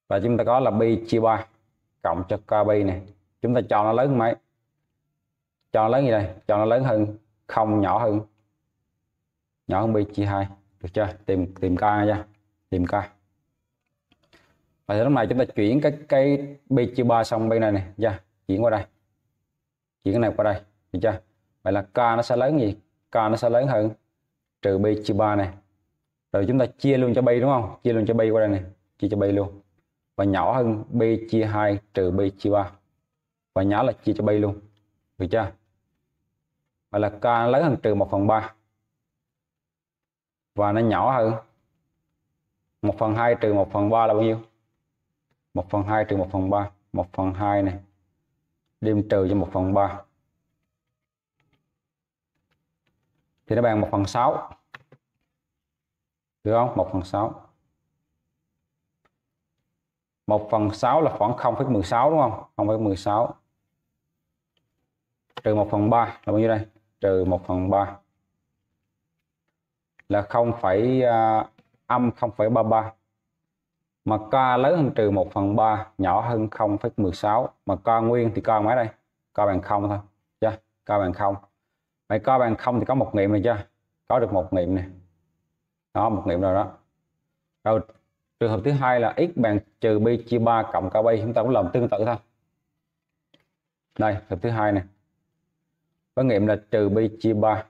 và chúng ta có là b chia 3 cộng cho k KB này chúng ta cho nó lớn mấy cho nó lớn gì đây cho nó lớn hơn không nhỏ hơn nhỏ hơn pi chia hai được chưa tìm tìm k nha tìm k và lúc này chúng ta chuyển cái cái pi chia ba xong bên này này ra dạ, chuyển qua đây chuyển cái này qua đây được chưa vậy là k nó sẽ lớn gì k nó sẽ lớn hơn trừ pi chia ba này rồi chúng ta chia luôn cho pi đúng không chia luôn cho pi qua đây này chia cho pi luôn và nhỏ hơn pi chia hai trừ pi chia ba và nhá là chia cho bay luôn được chưa vậy là k lớn hơn trừ 1 phần 3 và nó nhỏ hơn 1 phần 2 trừ 1 phần 3 là bao nhiêu 1 phần 2 trừ 1 phần 3 1 phần 2 này đem trừ cho 1 phần 3 thì nó bằng 1 phần 6 được không 1 phần 6 1 phần 6 là khoảng 0,16 đúng không 0,16 trừ 1 phần 3 là bao nhiêu đây trừ 1 phần 3 là 0, uh, à, âm 0,33 mà k lớn hơn trừ 1 phần 3 nhỏ hơn 0,16 mà k nguyên thì k mấy đây k bằng 0 thôi chưa k bằng 0 vậy k bằng 0 thì có một nghiệm này chưa có được một nghiệm này đó một nghiệm rồi đó rồi trường hợp thứ hai là x bằng trừ b chia 3 cộng k b chúng ta cũng làm tương tự thôi đây trường hợp thứ hai này có nghiệm là trừ bi chia 3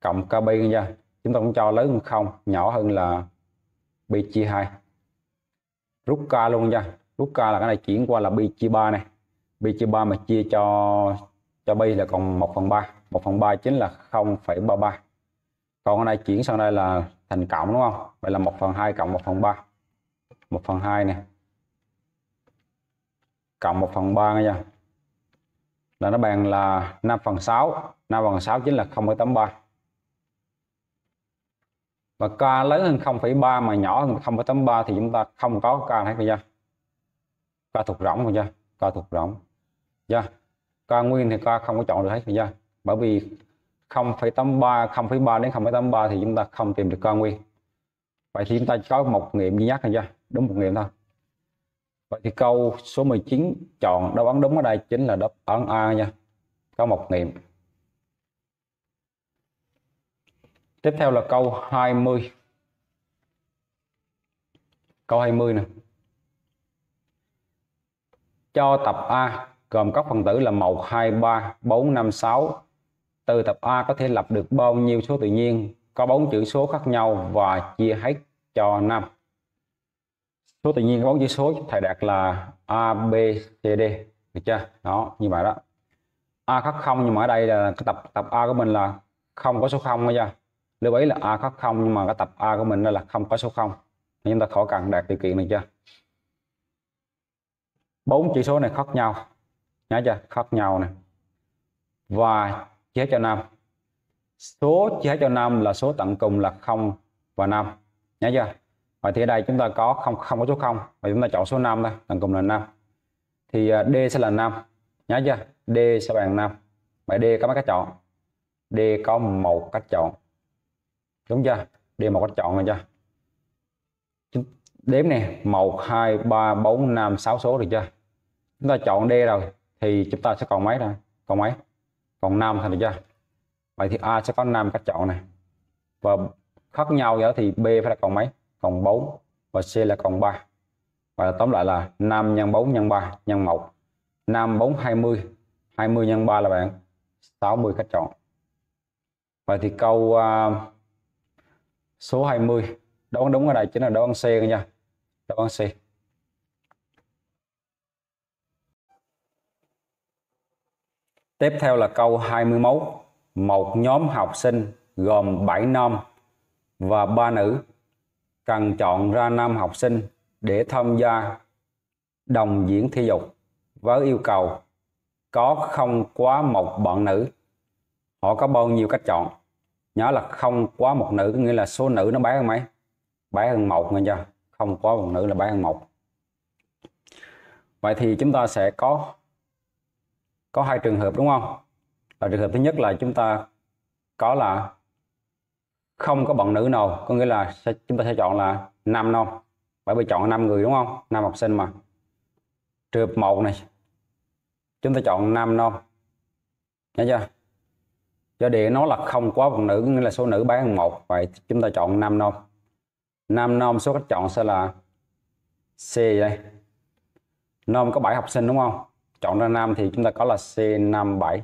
cộng k bi nha chúng ta cũng cho lớn hơn không nhỏ hơn là bi chia 2 rút k luôn nha rút k là cái này chuyển qua là bi chia 3 này bi chia 3 mà chia cho cho bi là còn 1 phần 3 1 phần 3 chính là 0,33 còn cái này chuyển sang đây là thành cộng đúng không vậy là 1 phần 2 cộng 1 phần 3 1 phần 2 này cộng 1 phần 3 nha là nó bằng là 5 phần 6 5 phần 6 chính là 0,83 và ca lớn hơn 0,3 mà nhỏ hơn 0,83 thì chúng ta không có ca k thấy chưa ca thuộc rỗng nha ca thuộc rỗng nha dạ. ca nguyên thì ca không có chọn được hết chưa bởi vì 0,83 0,3 đến 0,83 thì chúng ta không tìm được ca nguyên vậy thì chúng ta có một nghiệm duy nhất này chưa đúng một nghiệm thôi Vậy thì câu số 19 chọn đáp án đúng ở đây chính là đáp án A nha. Có một nghiệm. Tiếp theo là câu 20. Câu 20 nè. Cho tập A gồm các phần tử là 1, 2, 3, 4, 5, 6. Từ tập A có thể lập được bao nhiêu số tự nhiên có bốn chữ số khác nhau và chia hết cho 5 số tự nhiên có bốn chữ số thầy đặt là a b c d được chưa đó như vậy đó a khác không nhưng mà ở đây là cái tập tập a của mình là không có số không chưa lưu ý là a khác không nhưng mà cái tập a của mình là không có số không nên chúng ta khỏi cần đạt điều kiện này chưa bốn chữ số này khác nhau nhớ chưa khác nhau này và chia cho năm số chia cho năm là số tận cùng là không và năm nhớ chưa Vậy thì ở đây chúng ta có không không có số 0 và chúng ta chọn số 5 thôi, lần cùng là 5. Thì à, D sẽ là 5. Nhớ chưa? D sẽ bằng 5. Vậy D có mấy cách chọn? D có một cách chọn. Đúng chưa? D một cách chọn rồi chưa? Đếm nè, 1 2 3 4 5 6 số được chưa? Chúng ta chọn D rồi thì chúng ta sẽ còn mấy rồi? Còn mấy? Còn 5 thôi được chưa? Vậy thì A sẽ có 5 cách chọn này. Và khác nhau vậy thì B phải là còn mấy? cộng 4 và C là cộng 3 và tóm lại là 5 nhân 4 nhân 3 nhân 1 5 4 20 20 nhân 3 là bạn 60 cách chọn Vậy thì câu uh, số 20 đáp án đúng ở đây chính là đáp C nha đáp C Tiếp theo là câu 21 một nhóm học sinh gồm 7 nam và 3 nữ cần chọn ra nam học sinh để tham gia đồng diễn thi dục với yêu cầu có không quá một bạn nữ họ có bao nhiêu cách chọn nhớ là không quá một nữ có nghĩa là số nữ nó bé hơn mấy bé hơn một nghe chưa không quá một nữ là bé hơn một vậy thì chúng ta sẽ có có hai trường hợp đúng không là trường hợp thứ nhất là chúng ta có là không có bạn nữ nào có nghĩa là sẽ, chúng ta sẽ chọn là nam non bởi vì chọn 5 người đúng không nam học sinh mà trừ một này chúng ta chọn nam non nhớ chưa do địa nó là không có bằng nữ nghĩa là số nữ bán một vậy chúng ta chọn nam non nam non số cách chọn sẽ là C đây non có 7 học sinh đúng không chọn ra nam thì chúng ta có là C57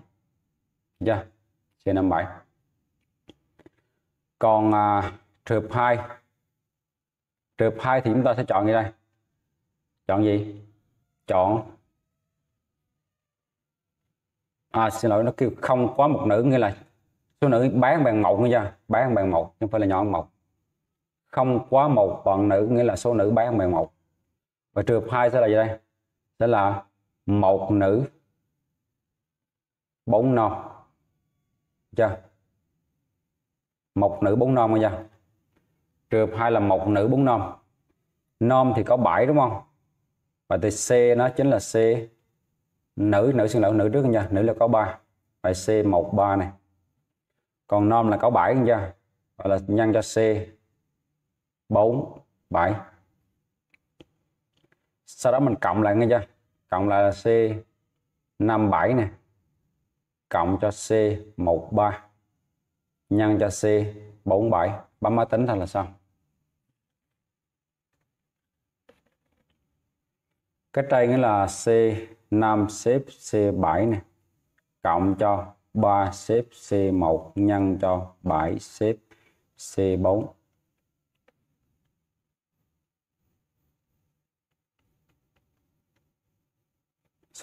chưa yeah. C57 còn à, trượp 2 trượp 2 thì chúng ta sẽ chọn như đây chọn gì chọn à xin lỗi nó kêu không có một nữ nghĩa là số nữ bán bằng một nha bán bằng một nhưng phải là nhỏ một không quá một phần nữ nghĩa là số nữ bán bằng một và trượt hai sẽ là gì đây sẽ là một nữ bốn non chưa một nữ bốn non bây giờ trừ hai là một nữ bốn non non thì có 7 đúng không và thì C nó chính là C nữ nữ xin lỗi nữ trước nha nữ là có 3 vậy C 13 này còn non là có 7 nha gọi là nhân cho C 4 7 sau đó mình cộng lại nghe chưa cộng lại là C 57 này cộng cho C 13 nhân cho C 47 bấm máy tính thành là xong cái trai nghĩa là C5 xếp C7 này cộng cho 3 xếp C1 nhân cho 7 xếp C4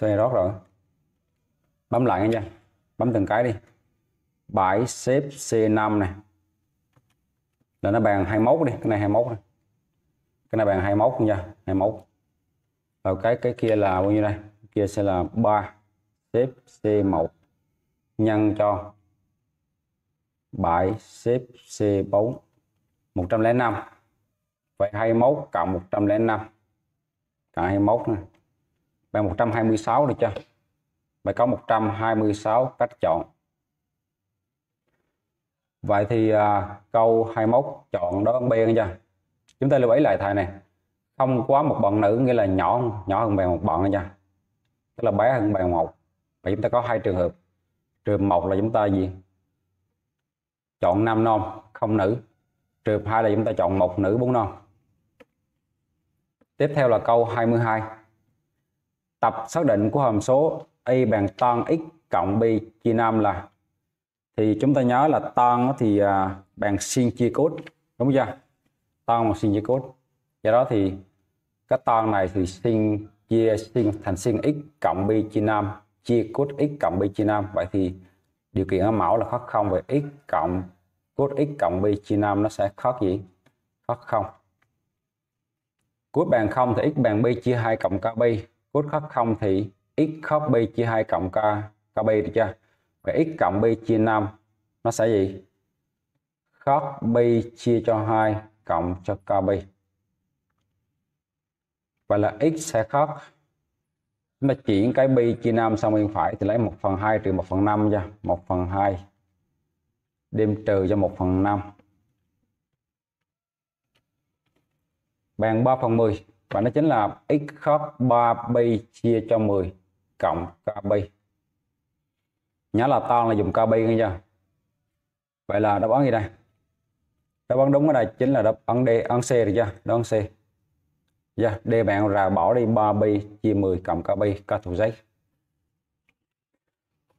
C rót rồi bấm lại nghe chưa bấm từng cái đi bãi xếp C5 này là nó bàn 21 đi cái này 21 này. cái này bàn 21 nha 21 và cái cái kia là bao nhiêu đây kia sẽ là 3 xếp C1 nhân cho bãi xếp C4 105 vậy 21 cộng 105 cộng 21 này bằng 126 được chưa bài có 126 cách chọn vậy thì à, câu 21 chọn đáp án B nha chúng ta lưu ý lại thầy này không quá một bạn nữ nghĩa là nhỏ nhỏ hơn bằng một bạn nha tức là bé hơn bằng một và chúng ta có hai trường hợp trường một là chúng ta gì chọn nam non không nữ trường hai là chúng ta chọn một nữ bốn non tiếp theo là câu 22 tập xác định của hàm số y bằng tan x cộng b chia nam là thì chúng ta nhớ là tan thì à, bằng sin chia cos đúng chưa tan bằng sin chia cos do đó thì cái tan này thì sin chia sin thành sin x cộng b chia 5 chia cos x cộng b chia 5 vậy thì điều kiện ở mẫu là khác không về x cộng cos x cộng b chia 5 nó sẽ khác gì khác không cos bằng không thì x bằng b chia 2 cộng k b. cos khác không thì x khác b chia 2 cộng k k b được chưa và x cộng b chia 5 nó sẽ gì khóc b chia cho 2 cộng cho k bi và là x sẽ khóc chúng ta chuyển cái b chia 5 sang bên phải thì lấy 1 phần 2 trừ 1 phần 5 ra 1 phần 2 đem trừ cho 1 phần 5 bằng 3 phần 10 và nó chính là x khóc 3 b chia cho 10 cộng k bi nhớ là to là dùng copy nghe chưa vậy là đáp án gì đây đáp án đúng ở đây chính là đáp án D án C được chưa đáp án C yeah, dạ, D bạn ra bỏ đi 3B chia 10 cộng copy các thủ giấy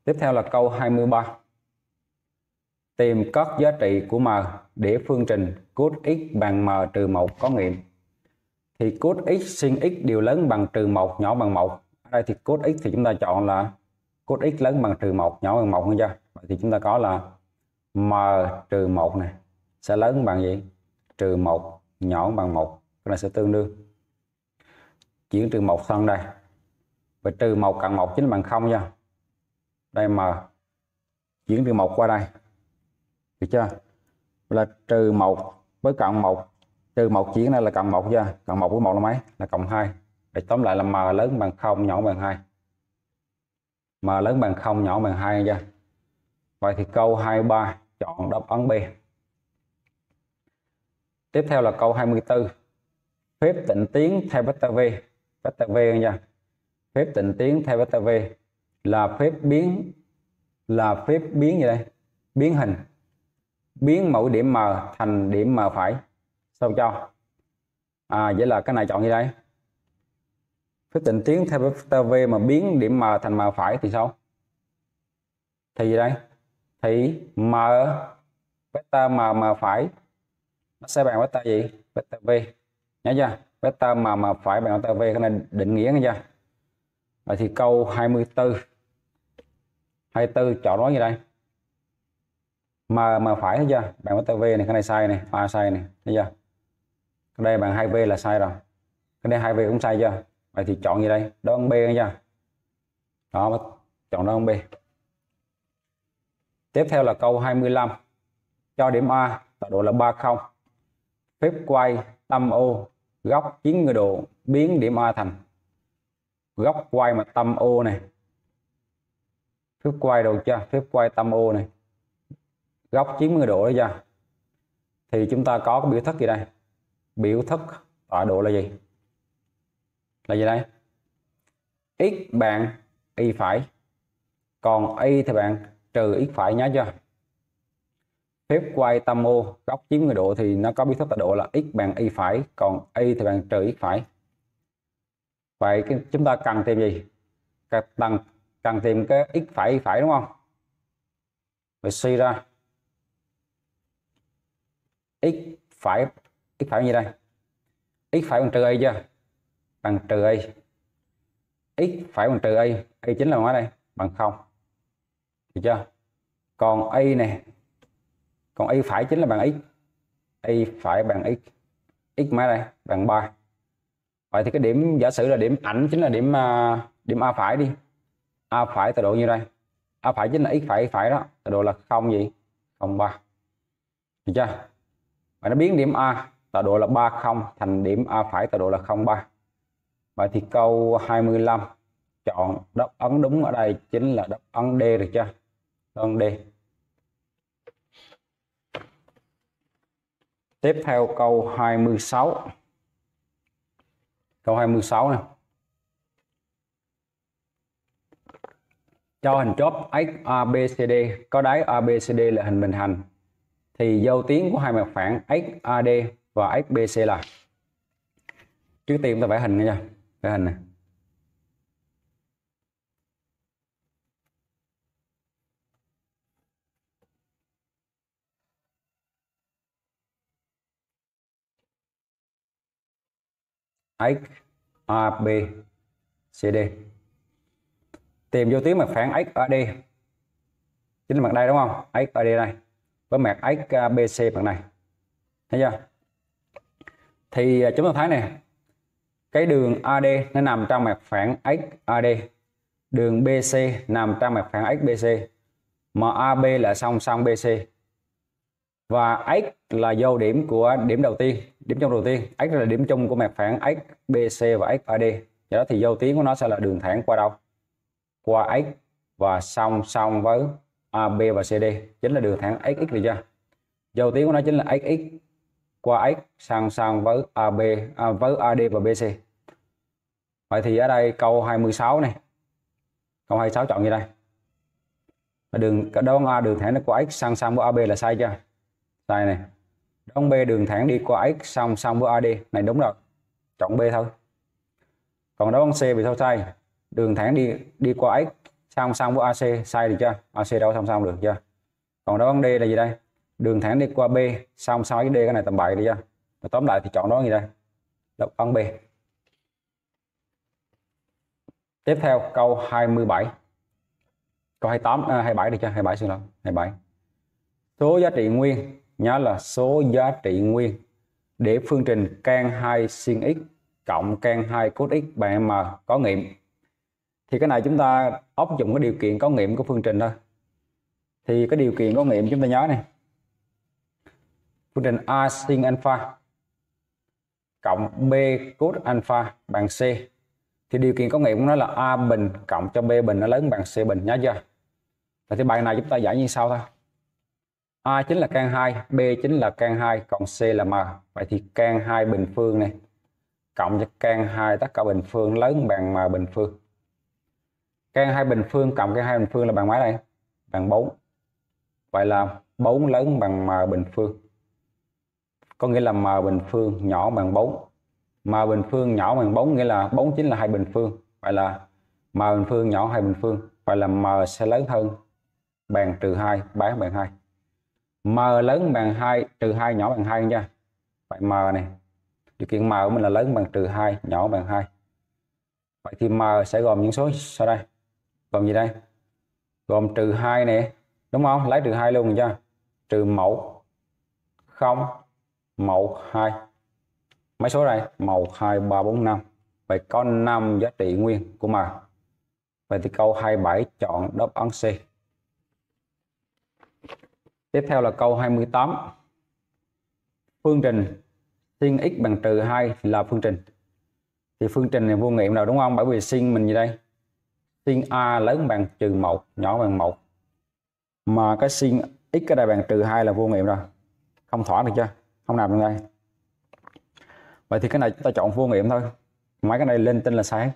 tiếp theo là câu 23 tìm các giá trị của M để phương trình cos x bằng M trừ 1 có nghiệm thì cos x sin x đều lớn bằng trừ 1 nhỏ bằng 1 ở đây thì cos x thì chúng ta chọn là cos x lớn bằng trừ một nhỏ bằng một hơn chưa Vậy thì chúng ta có là m trừ một này sẽ lớn bằng gì trừ một nhỏ bằng một cái này sẽ tương đương chuyển trừ một sang đây và trừ một cộng một chính bằng không nha đây m chuyển trừ một qua đây được chưa là trừ một với cộng một trừ một chuyển này là cộng một chưa cộng một với một là mấy là cộng hai để tóm lại là m lớn bằng không nhỏ bằng hai m lớn bằng 0 nhỏ bằng 2 nha Vậy thì câu 23 chọn đáp án B. Tiếp theo là câu 24. Phép tịnh tiến theo vectơ V. vectơ V nha. Phép tịnh tiến theo vectơ V là phép biến là phép biến gì đây? Biến hình. Biến mẫu điểm M thành điểm M phải. Sao cho? À vậy là cái này chọn gì đây? phép định tiến theo vector v mà biến điểm m thành m phải thì sao thì gì đây thì m vector m m phải nó sẽ bằng vector gì vector v nhớ chưa vector m m phải bằng vector v cái này định nghĩa nghe chưa vậy thì câu 24 24 chọn nói gì đây m mà phải thấy chưa bằng có v này cái này sai này ba sai này thấy chưa cái đây bằng 2 v là sai rồi cái đây 2 v cũng sai chưa vậy thì chọn gì đây đơn b nha đó chọn đơn b tiếp theo là câu 25 cho điểm A tọa độ là 30 phép quay tâm O góc 90 độ biến điểm A thành góc quay mà tâm O này phép quay đâu chưa phép quay tâm O này góc 90 độ đấy chưa thì chúng ta có cái biểu thức gì đây biểu thức tọa độ là gì là gì đây x bạn y phải còn y thì bạn trừ x phải nhớ chưa phép quay tâm mô góc người độ thì nó có biên thức tọa độ là x bằng y phải còn y thì bạn trừ x phải vậy chúng ta cần tìm gì cần cần tìm cái x phải y phải đúng không vậy suy ra x phải x phải như đây x phải bằng trừ y chưa bằng trừ a x phải bằng trừ a a chính là bằng đây bằng không được chưa còn a này còn a phải chính là bằng x a phải bằng x x mấy đây bằng 3 vậy thì cái điểm giả sử là điểm ảnh chính là điểm à, điểm a phải đi a phải tọa độ như đây a phải chính là x phải x phải đó tọa độ là không gì không ba được chưa và nó biến điểm a tọa độ là 30 thành điểm a phải tọa độ là không 03 Vậy thì câu 25 chọn đáp án đúng ở đây chính là đáp án D được chưa? Đáp án D. Tiếp theo câu 26. Câu 26 này. Cho hình chóp XABCD có đáy ABCD là hình bình hành thì dấu tiến của hai mặt phẳng XAD và XBC là trước tiên chúng ta vẽ hình nha cái hình này C, D. tìm vô tiếng mặt phản XRD chính là mặt đây đúng không XRD này với mặt XBC mặt này thấy chưa thì à, chúng ta thấy này cái đường AD nó nằm trong mặt phẳng XAD đường BC nằm trong mặt phẳng XBC mà AB là song song BC và X là dấu điểm của điểm đầu tiên điểm trong đầu tiên X là điểm chung của mặt phẳng XBC và XAD do đó thì dấu tuyến của nó sẽ là đường thẳng qua đâu qua X và song song với AB và CD chính là đường thẳng XX được chưa dấu tiến của nó chính là XX qua x sang sang với AB à, với AD và BC. Vậy thì ở đây câu 26 này. Câu 26 chọn như đây. Đường cái đón A đường thẳng nó qua x sang sang với AB là sai chưa? Sai này. Đón B đường thẳng đi qua x sang sang với AD này đúng rồi. Chọn B thôi. Còn đón C bị sao sai? Đường thẳng đi đi qua x sang sang với AC sai được chưa? AC đâu song song được chưa? Còn đón D là gì đây? đường thẳng đi qua B xong sau cái D cái này tầm 7 đi ra và tóm lại thì chọn đó gì đây đáp án B tiếp theo câu 27 câu 28 à, 27 được chưa 27 xin lỗi 27 số giá trị nguyên nhớ là số giá trị nguyên để phương trình can 2 sin x cộng can 2 cos x bằng m có nghiệm thì cái này chúng ta áp dụng cái điều kiện có nghiệm của phương trình thôi thì cái điều kiện có nghiệm chúng ta nhớ này phương trình A sin alpha cộng B cos alpha bằng C thì điều kiện có nghĩa của nó là A bình cộng cho B bình nó lớn bằng C bình nhớ chưa và thì bài này chúng ta giải như sau thôi A chính là căn 2, B chính là căn 2, còn C là M. Vậy thì căn 2 bình phương này cộng cho căn 2 tất cả bình phương lớn bằng M bình phương. Căn 2 bình phương cộng căn 2 bình phương là bằng mấy đây? Bằng 4. Vậy là 4 lớn bằng M bình phương có nghĩa là m bình phương nhỏ bằng 4 m bình phương nhỏ bằng 4 nghĩa là 4 chính là hai bình phương vậy là m bình phương nhỏ hai bình phương vậy là m sẽ lớn hơn bằng trừ 2 bán bằng 2 m lớn bằng 2 trừ 2 nhỏ bằng 2 nha vậy m này điều kiện m của mình là lớn bằng trừ 2 nhỏ bằng 2 vậy thì m sẽ gồm những số sau đây gồm gì đây gồm trừ 2 nè đúng không lấy trừ 2 luôn nha, trừ mẫu 0 1 2 mấy số đây 1 2 3 4 5 vậy có 5 giá trị nguyên của m vậy thì câu 27 chọn đáp án C tiếp theo là câu 28 phương trình sin x bằng trừ 2 thì là phương trình thì phương trình này vô nghiệm nào đúng không bởi vì sin mình gì đây sin a lớn bằng trừ 1 nhỏ bằng 1 mà cái sin x cái đây bằng trừ 2 là vô nghiệm rồi không thỏa được chưa không nạp trong đây vậy thì cái này chúng ta chọn vô nghiệm thôi mấy cái này lên tên là sáng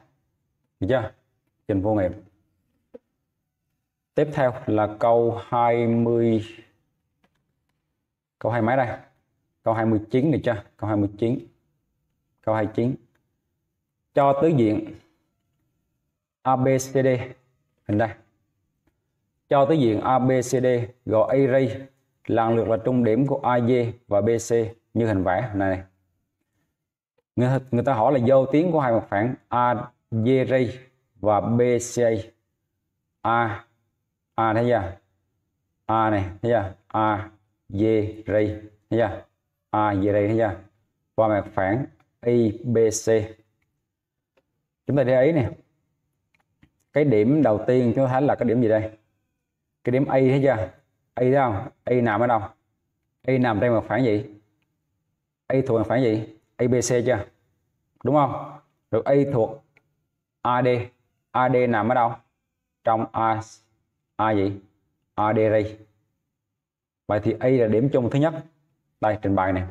được chưa trình vô nghiệm tiếp theo là câu 20 câu hai mấy đây câu 29 được chưa câu 29 câu 29 cho tứ diện ABCD hình đây cho tứ diện ABCD gọi array lần lượt là trung điểm của AG và BC như hình vẽ này. Người, người ta hỏi là vô tiếng của hai mặt phẳng AGR và BC. A A thấy chưa? A này thấy chưa? A G R thấy chưa? A G R thấy chưa? Và mặt phẳng IBC. Chúng ta để ý nè. Cái điểm đầu tiên chúng ta thấy là cái điểm gì đây? Cái điểm A thấy chưa? Y đâu? Y nằm ở đâu Y nằm trên một phản gì Y thuộc một phản gì ABC chưa đúng không Được. Y thuộc AD AD nằm ở đâu trong A A gì AD đây vậy thì Y là điểm chung thứ nhất đây trình bày này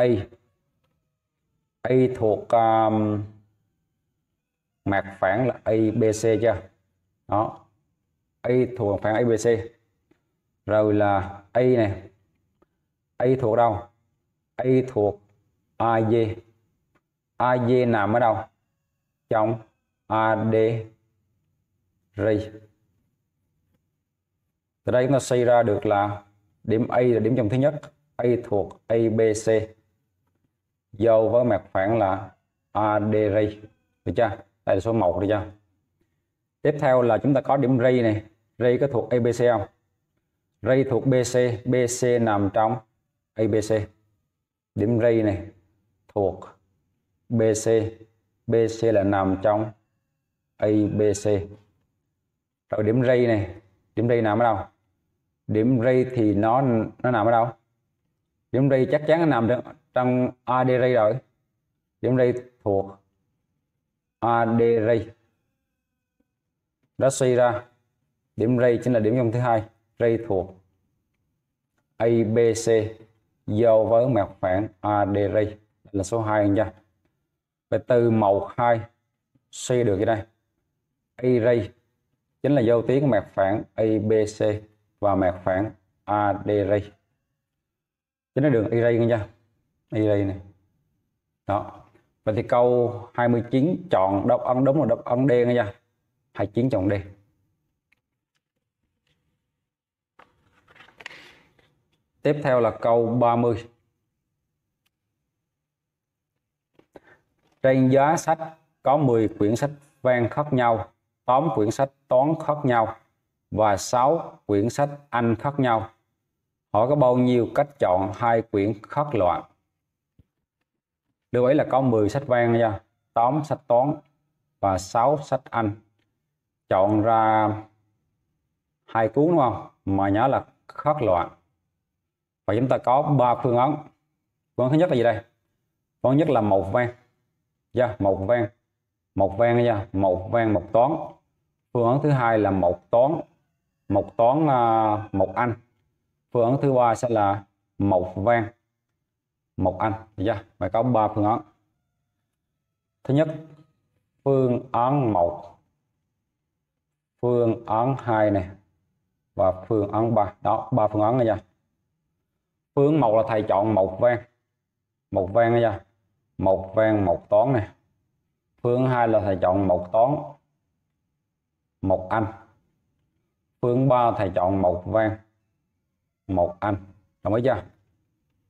Y Y thuộc um, mặt phẳng là ABC chưa đó A thuộc phản ABC rồi là A này A thuộc đâu A thuộc AG AG nằm ở đâu trong AD ray từ đây chúng ta xây ra được là điểm A là điểm trong thứ nhất A thuộc ABC dâu với mặt phẳng là ADR, được chưa đây là số 1 được chưa tiếp theo là chúng ta có điểm R này Ray có thuộc ABC không? Ray thuộc BC, BC nằm trong ABC. Điểm Ray này thuộc BC, BC là nằm trong ABC. Rồi điểm Ray này, điểm Ray nằm ở đâu? Điểm Ray thì nó nó nằm ở đâu? Điểm Ray chắc chắn nó nằm được trong AD Ray rồi. Điểm Ray thuộc AD Ray. Đó suy ra điểm ray chính là điểm dòng thứ hai ray thuộc ABC giao với mặt phẳng AD ray là số 2 nha và từ màu 2 C được cái đây A ray chính là giao tuyến của mặt phẳng ABC và mặt phẳng AD ray chính là đường A ray nha A ray này đó vậy thì câu 29 chọn đáp án đúng là đáp án D nha 29 chọn D Tiếp theo là câu 30. Trên giá sách có 10 quyển sách vang khác nhau, 8 quyển sách toán khác nhau và 6 quyển sách Anh khác nhau. hỏi có bao nhiêu cách chọn hai quyển khác loại? Lưu ý là có 10 sách vang nha, 8 sách toán và 6 sách Anh. Chọn ra hai cuốn đúng không? Mà nhớ là khác loại và chúng ta có ba phương án phương án thứ nhất là gì đây phương án nhất là một van ra yeah, một van một van ra yeah, một van một toán phương án thứ hai là một toán một toán à, một anh phương án thứ ba sẽ là một van một anh ra yeah, phải có ba phương án thứ nhất phương án một phương án hai này và phương án ba đó ba phương án này nha phương một là thầy chọn một vang một vang nha một vang một toán này phương hai là thầy chọn một toán một anh phương ba thầy chọn một vang một anh đồng ý chưa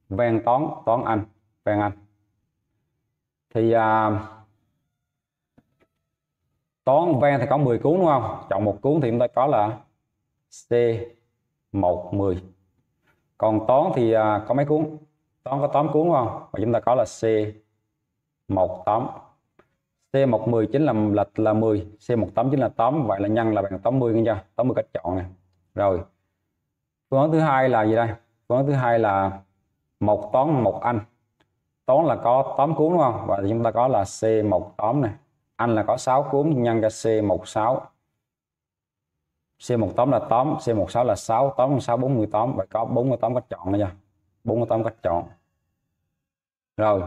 vang toán toán anh vang anh thì à, toán ven thì có 10 cuốn đúng không chọn một cuốn thì chúng ta có là C110 còn toán thì à, có mấy cuốn toán có 8 cuốn không và chúng ta có là C 18 C110 chính là là là 10 C18 chính là 8 vậy là nhân là bằng 80 nghe chưa 80 cách chọn này rồi phương án thứ hai là gì đây phương án thứ hai là một toán một anh toán là có 8 cuốn đúng không và chúng ta có là C18 này anh là có 6 cuốn nhân ra C16 C18 là 8, C16 là 6, 8 6 48 và có 48 cách chọn nha. 48 cách chọn. Rồi,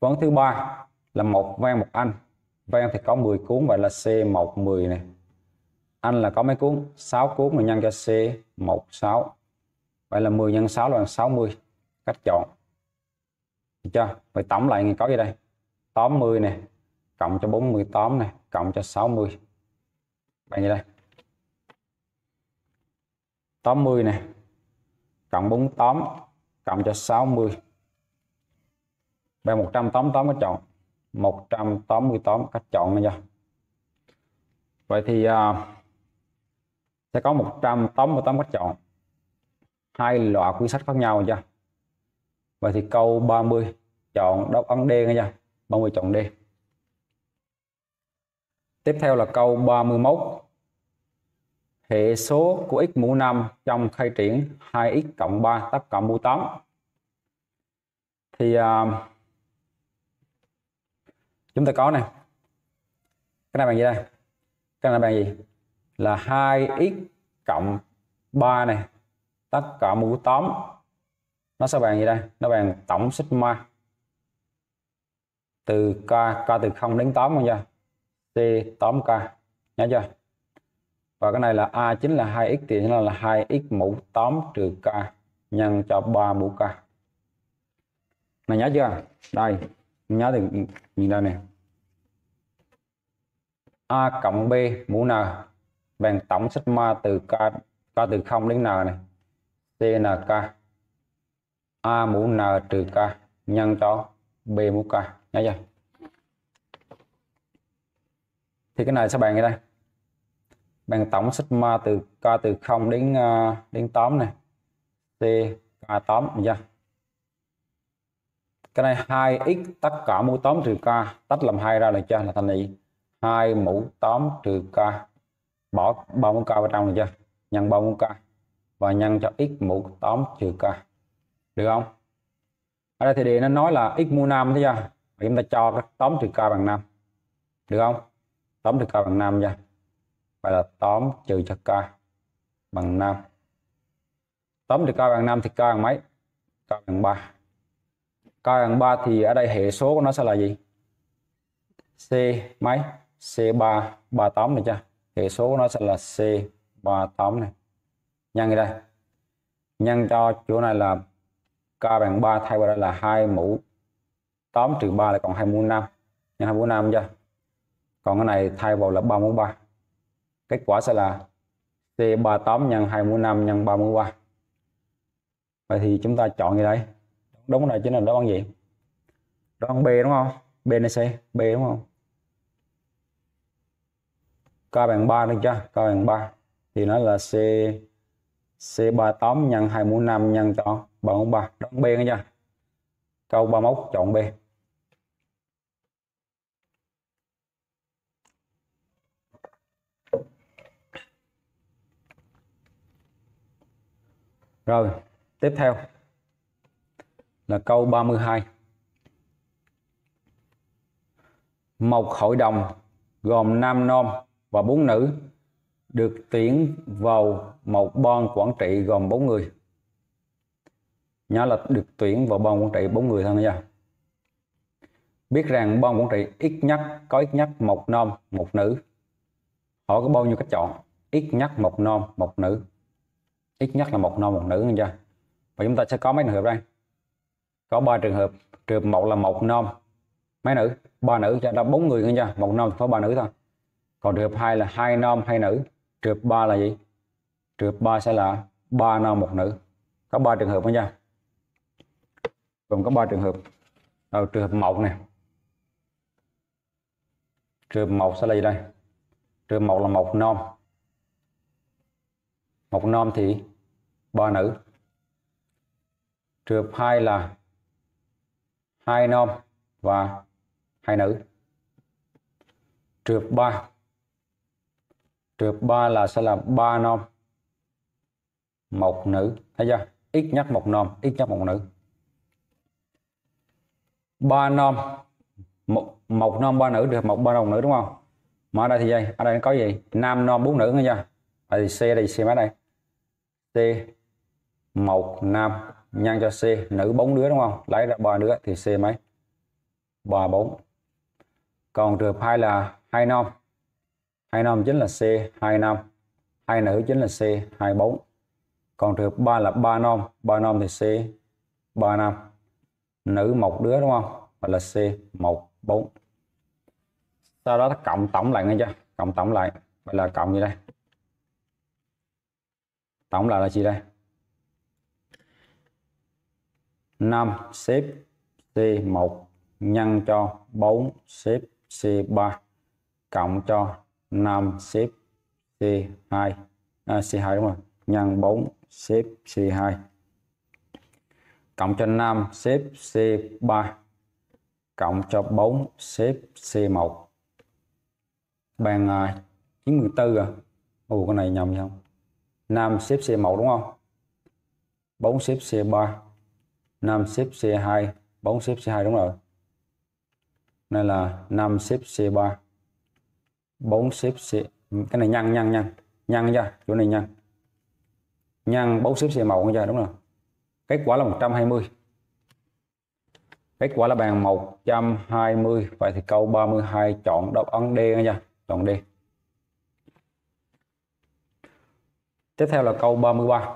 vấn thứ ba là một ven một anh. Ven thì có 10 cuốn vậy là C110 này. Anh là có mấy cuốn? 6 cuốn mà nhân cho C16. Vậy là 10 nhân 6 là bằng 60 cách chọn. Được chưa? Vậy tổng lại có gì đây? 80 này cộng cho 48 này cộng cho 60. Bạn như đây? 80 này cộng 48 cộng cho 60 bằng 188 cái chọn 188 cách chọn nha Vậy thì uh, sẽ có 188 cách chọn hai loại quy sách khác nhau nha Vậy thì câu 30 chọn đáp án D nha 30 chọn D Tiếp theo là câu 31 hệ số của x mũ 5 trong khai triển 2x cộng 3 tất cả mũ 8 thì à, chúng ta có này cái này bằng gì đây cái này bằng gì là 2x cộng 3 này tất cả mũ 8 nó sẽ bằng gì đây nó bằng tổng sigma từ k k từ 0 đến 8 không chưa c 8k nhớ chưa và cái này là a chính là 2x thì nó là 2x mũ 8 trừ k nhân cho 3 mũ k này nhớ chưa đây nhớ thì nhìn đây nè a cộng b mũ n bằng tổng sigma từ k k từ 0 đến n này cnk a mũ n trừ k nhân cho b mũ k nhớ chưa thì cái này sẽ bằng ở đây bằng tổng sigma từ k từ 0 đến uh, đến 8 này t k 8 nha. Dạ. cái này 2x tất cả mũ 8 trừ k tách làm hai ra là cho là thành này 2 mũ 8 trừ k bỏ bao mũ k vào trong này chưa nhân bao mũ k và nhân cho x mũ 8 trừ k được không ở đây thì đề nó nói là x mũ 5 thế chưa chúng ta cho 8 trừ k bằng 5 được không 8 trừ k bằng 5 nha vậy là tóm trừ cho k bằng 5 tóm thì k bằng 5 thì k bằng mấy k bằng 3 k bằng 3 thì ở đây hệ số của nó sẽ là gì C mấy C3 38 này chưa hệ số của nó sẽ là C38 này nhân đây nhân cho chỗ này là k bằng 3 thay vào đây là 2 mũ 8 trừ 3 là còn 2 mũ 5 nhân 2 mũ 5 chưa còn cái này thay vào là 3 mũ 3 Kết quả sẽ là C38 nhân 25 nhân 33. Vậy thì chúng ta chọn gì đây? Đúng này chính là đáp án gì? Đáp án B đúng không? B này C, B đúng không? K bằng 3 được chưa? K bằng 3. Thì nó là C C38 nhân 2 mũ 5 nhân cho 3 mũ 3. Đáp B nghe chưa? Câu 31 chọn B. Rồi, tiếp theo là câu 32. Một hội đồng gồm nam nom và bốn nữ được tuyển vào một ban quản trị gồm bốn người. Nhớ là được tuyển vào ban quản trị bốn người thôi nha. Biết rằng ban quản trị ít nhất có ít nhất một nam một nữ. Họ có bao nhiêu cách chọn? Ít nhất một nam một nữ ít nhất là một nam một nữ chưa và chúng ta sẽ có mấy trường hợp đây có ba trường hợp trường hợp một là một nam mấy nữ ba nữ cho dạ, đó bốn người chưa một nam có ba nữ thôi còn trường hợp hai là hai nam hai nữ trường ba là gì trường ba sẽ là ba nam một nữ có ba trường hợp chưa gồm có ba trường hợp Rồi, trường hợp một này trường một sẽ là gì đây trường một là một nam một nom thì ba nữ trượt hai là hai nom và hai nữ trượt ba trượt ba là sẽ là ba nom một nữ thấy chưa ít nhất một nom ít nhất một nữ ba nom một, một nom ba nữ được một ba nom nữ đúng không mà ở đây thì gì ở đây có gì nam nom bốn nữ nghe chưa vậy thì xe đây xe máy đây C 1 nam nhân cho C nữ bốn đứa đúng không lấy ra ba đứa thì C mấy ba bốn còn trường hai là hai nam hai nam chính là C hai năm hai nữ chính là C hai bốn còn trường ba là ba nam ba nam thì C ba năm nữ một đứa đúng không và là C một bốn sau đó cộng tổng lại nghe chưa cộng tổng lại là cộng như đây tổng lại là gì đây 5 xếp C1 nhân cho 4 xếp C3 cộng cho 5 xếp C2 à, C2 đúng rồi nhân 4 xếp C2 cộng cho 5 xếp C3 cộng cho 4 xếp C1 bằng 94 à. Ồ cái này nhầm không? Nam xếp C1 đúng không? 4 xếp C3 Nam xếp C2 4 xếp C2 đúng rồi nên là 5 xếp C3 4 xếp C cái này nhăn nhăn nhăn nhăn ra chỗ này nhăn nhăn 4 xếp C1 ra đúng rồi kết quả là 120 kết quả là bàn 120 vậy thì câu 32 chọn đáp án D nha chọn D tiếp theo là câu 33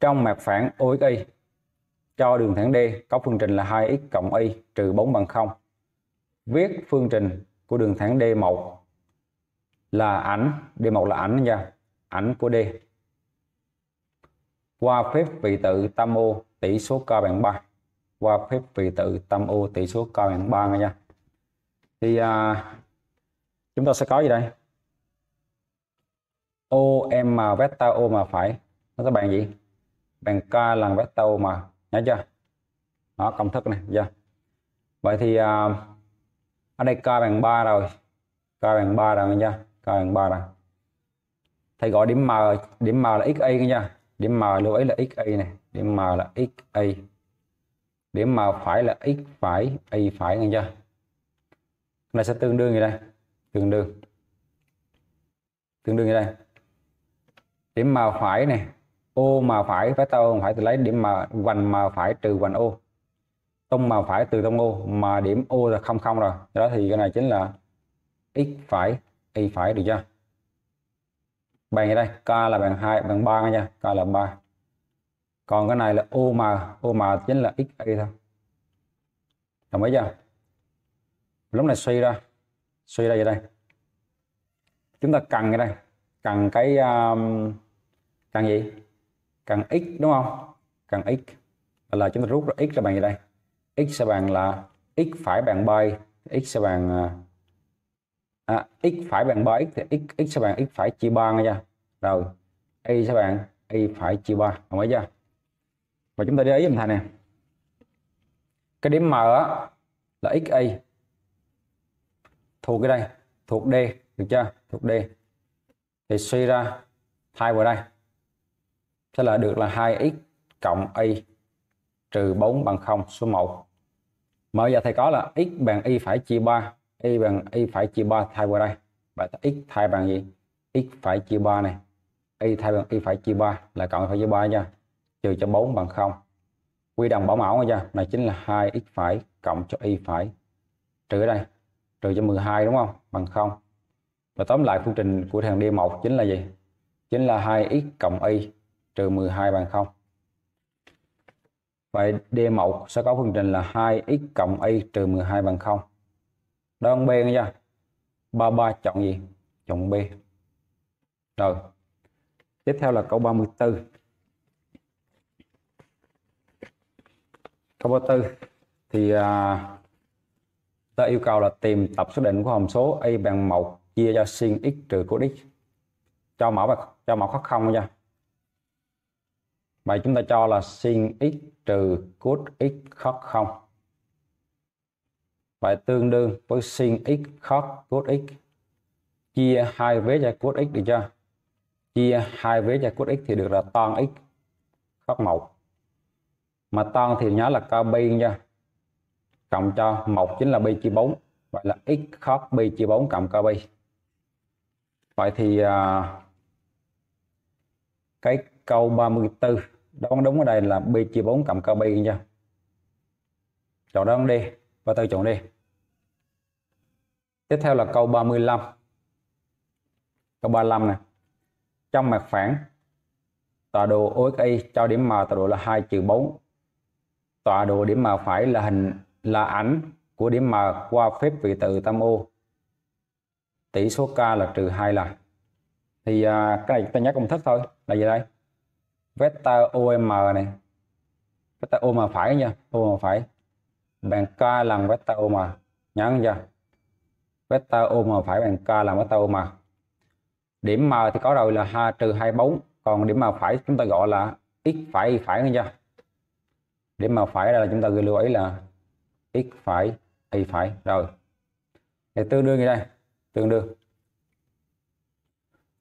trong mặt phản OXY cho đường thẳng D có phương trình là 2x cộng y trừ 4 bằng 0 viết phương trình của đường thẳng D1 là ảnh D1 là ảnh nha ảnh của D qua phép vị tự tam ô tỷ số k bằng 3 qua phép vị tự tam ô tỷ số k bằng 3 nha thì à, chúng ta sẽ có gì đây om vector mà phải nó sẽ bằng gì bằng k lần vector mà, nhớ chưa đó công thức này chưa dạ. vậy thì à, ở đây k bằng 3 rồi k bằng 3 rồi nha k bằng 3 rồi thầy gọi điểm m điểm m là xa nha điểm m lưu ý là xa này điểm m là xa điểm m phải là x phải a phải nghe chưa này sẽ tương đương gì đây tương đương tương đương như đây điểm màu phải này ô màu phải phải tao phải từ lấy điểm mà vành màu phải trừ vành ô tông màu phải từ tông ô mà điểm ô là không không rồi đó thì cái này chính là x phải y phải được chưa bằng ở đây k là bằng hai bằng ba nha k là ba còn cái này là ô mà ô mà chính là x y thôi đồng ý chưa lúc này suy ra suy đây đây chúng ta cần cái đây cần cái um, cần gì cần x đúng không cần x là, là chúng ta rút ra x ra bằng gì đây x sẽ bằng là x phải bằng bay x sẽ bằng à, à, x phải bằng ba x thì x x sẽ bằng x phải chia ba nha rồi y sẽ bằng y phải chia ba không chưa và chúng ta để ý giùm thầy nè cái điểm m á là x y thuộc cái đây thuộc D được chưa thuộc D thì suy ra thay vào đây sẽ là được là 2x cộng y trừ 4 bằng 0 số 1 mở giờ thầy có là x bằng y phải chia 3 y bằng y phải chia 3 thay vào đây và x thay bằng gì x phải chia 3 này y thay bằng y phải chia 3 là cộng phải chia 3 nha trừ cho 4 bằng 0 quy đồng bảo mẫu nha này chính là 2x phải cộng cho y phải trừ đây trừ cho 12 đúng không bằng 0 và tóm lại phương trình của thằng D1 chính là gì chính là 2x cộng y trừ 12 bằng 0 vậy D1 sẽ có phương trình là 2x cộng y trừ 12 bằng 0 đơn B nha 33 chọn gì chọn B rồi tiếp theo là câu 34 câu 34 thì à, ta yêu cầu là tìm tập số định của hàm số y bằng 1 chia cho sin x trừ cos x cho mẫu bạc, cho mẫu khác không nha vậy chúng ta cho là sin x trừ cos x khác không phải tương đương với sin x khác cos x chia hai vế cho cos x được chưa chia hai vế cho cos x thì được là tan x khác một mà tan thì nhớ là cao biên nha cộng cho một chính là b chia 4 gọi là x khớp b chia 4 cộng cơ b vậy thì à, cái câu 34 đoán đúng ở đây là b chia 4 cộng cơ b nha chọn đoán D và tôi chọn D tiếp theo là câu 35 câu 35 này trong mặt phẳng tọa độ OXY cho điểm M tọa độ là 2 4 tọa độ điểm M phải là hình là ảnh của điểm M qua phép vị tự tam ô tỷ số K là trừ 2 lần thì à, cái này ta nhắc công thức thôi là gì đây vector OM này vector OM phải nha OM phải bằng K lần vector OM nhấn chưa vector OM phải bằng K lần vector OM điểm M thì có rồi là 2 trừ 24 còn điểm M phải chúng ta gọi là x phải y phải nha điểm M phải đây là chúng ta ghi lưu ý là x phải y phải rồi thì tương đương như đây tương đương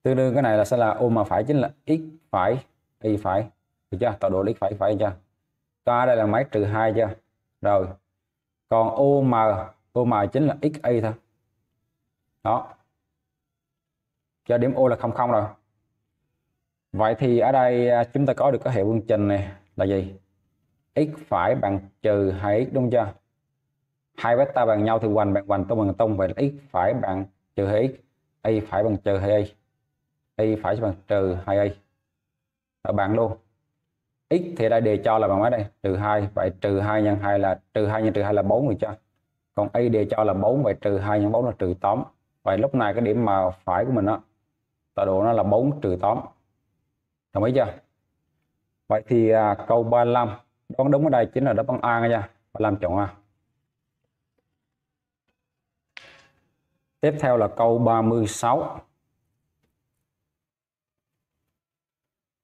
tương đương cái này là sẽ là ô mà phải chính là x phải y phải được chưa tọa độ x phải y phải chưa ta đây là máy trừ hai chưa rồi còn ô mà ô mà chính là x y thôi đó cho điểm ô là không không rồi vậy thì ở đây à, chúng ta có được cái hệ phương trình này là gì x phải bằng trừ 2x đúng chưa hai vector bằng nhau thì hoành bằng hoành tông bằng tông vậy là x phải bằng trừ x y phải bằng trừ 2a y phải bằng trừ 2a ở bạn luôn x thì đây đề cho là bằng mấy đây trừ 2 vậy trừ 2 nhân 2 là trừ 2 nhân trừ 2 là 4 người cho còn y đề cho là 4 vậy trừ 2 nhân 4 là trừ 8 vậy lúc này cái điểm mà phải của mình đó tọa độ nó là 4 trừ 8 đồng ý chưa vậy thì à, câu 35 đoán đúng ở đây chính là đáp án A nha làm chọn A Tiếp theo là câu 36.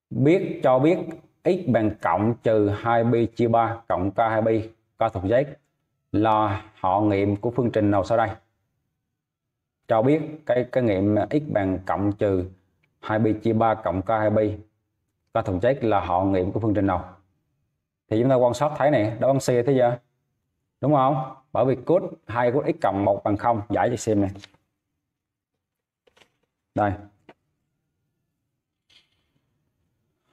Biết cho biết x bằng cộng trừ 2b chia 3 cộng k2b k thuộc z là họ nghiệm của phương trình nào sau đây? Cho biết cái cái nghiệm x bằng cộng trừ 2b chia 3 cộng k2b k thuộc z là họ nghiệm của phương trình nào? Thì chúng ta quan sát thấy này, đáp án C thế chưa? đúng không bởi vì cốt hai cốt x cộng một bằng không giải cho xem này đây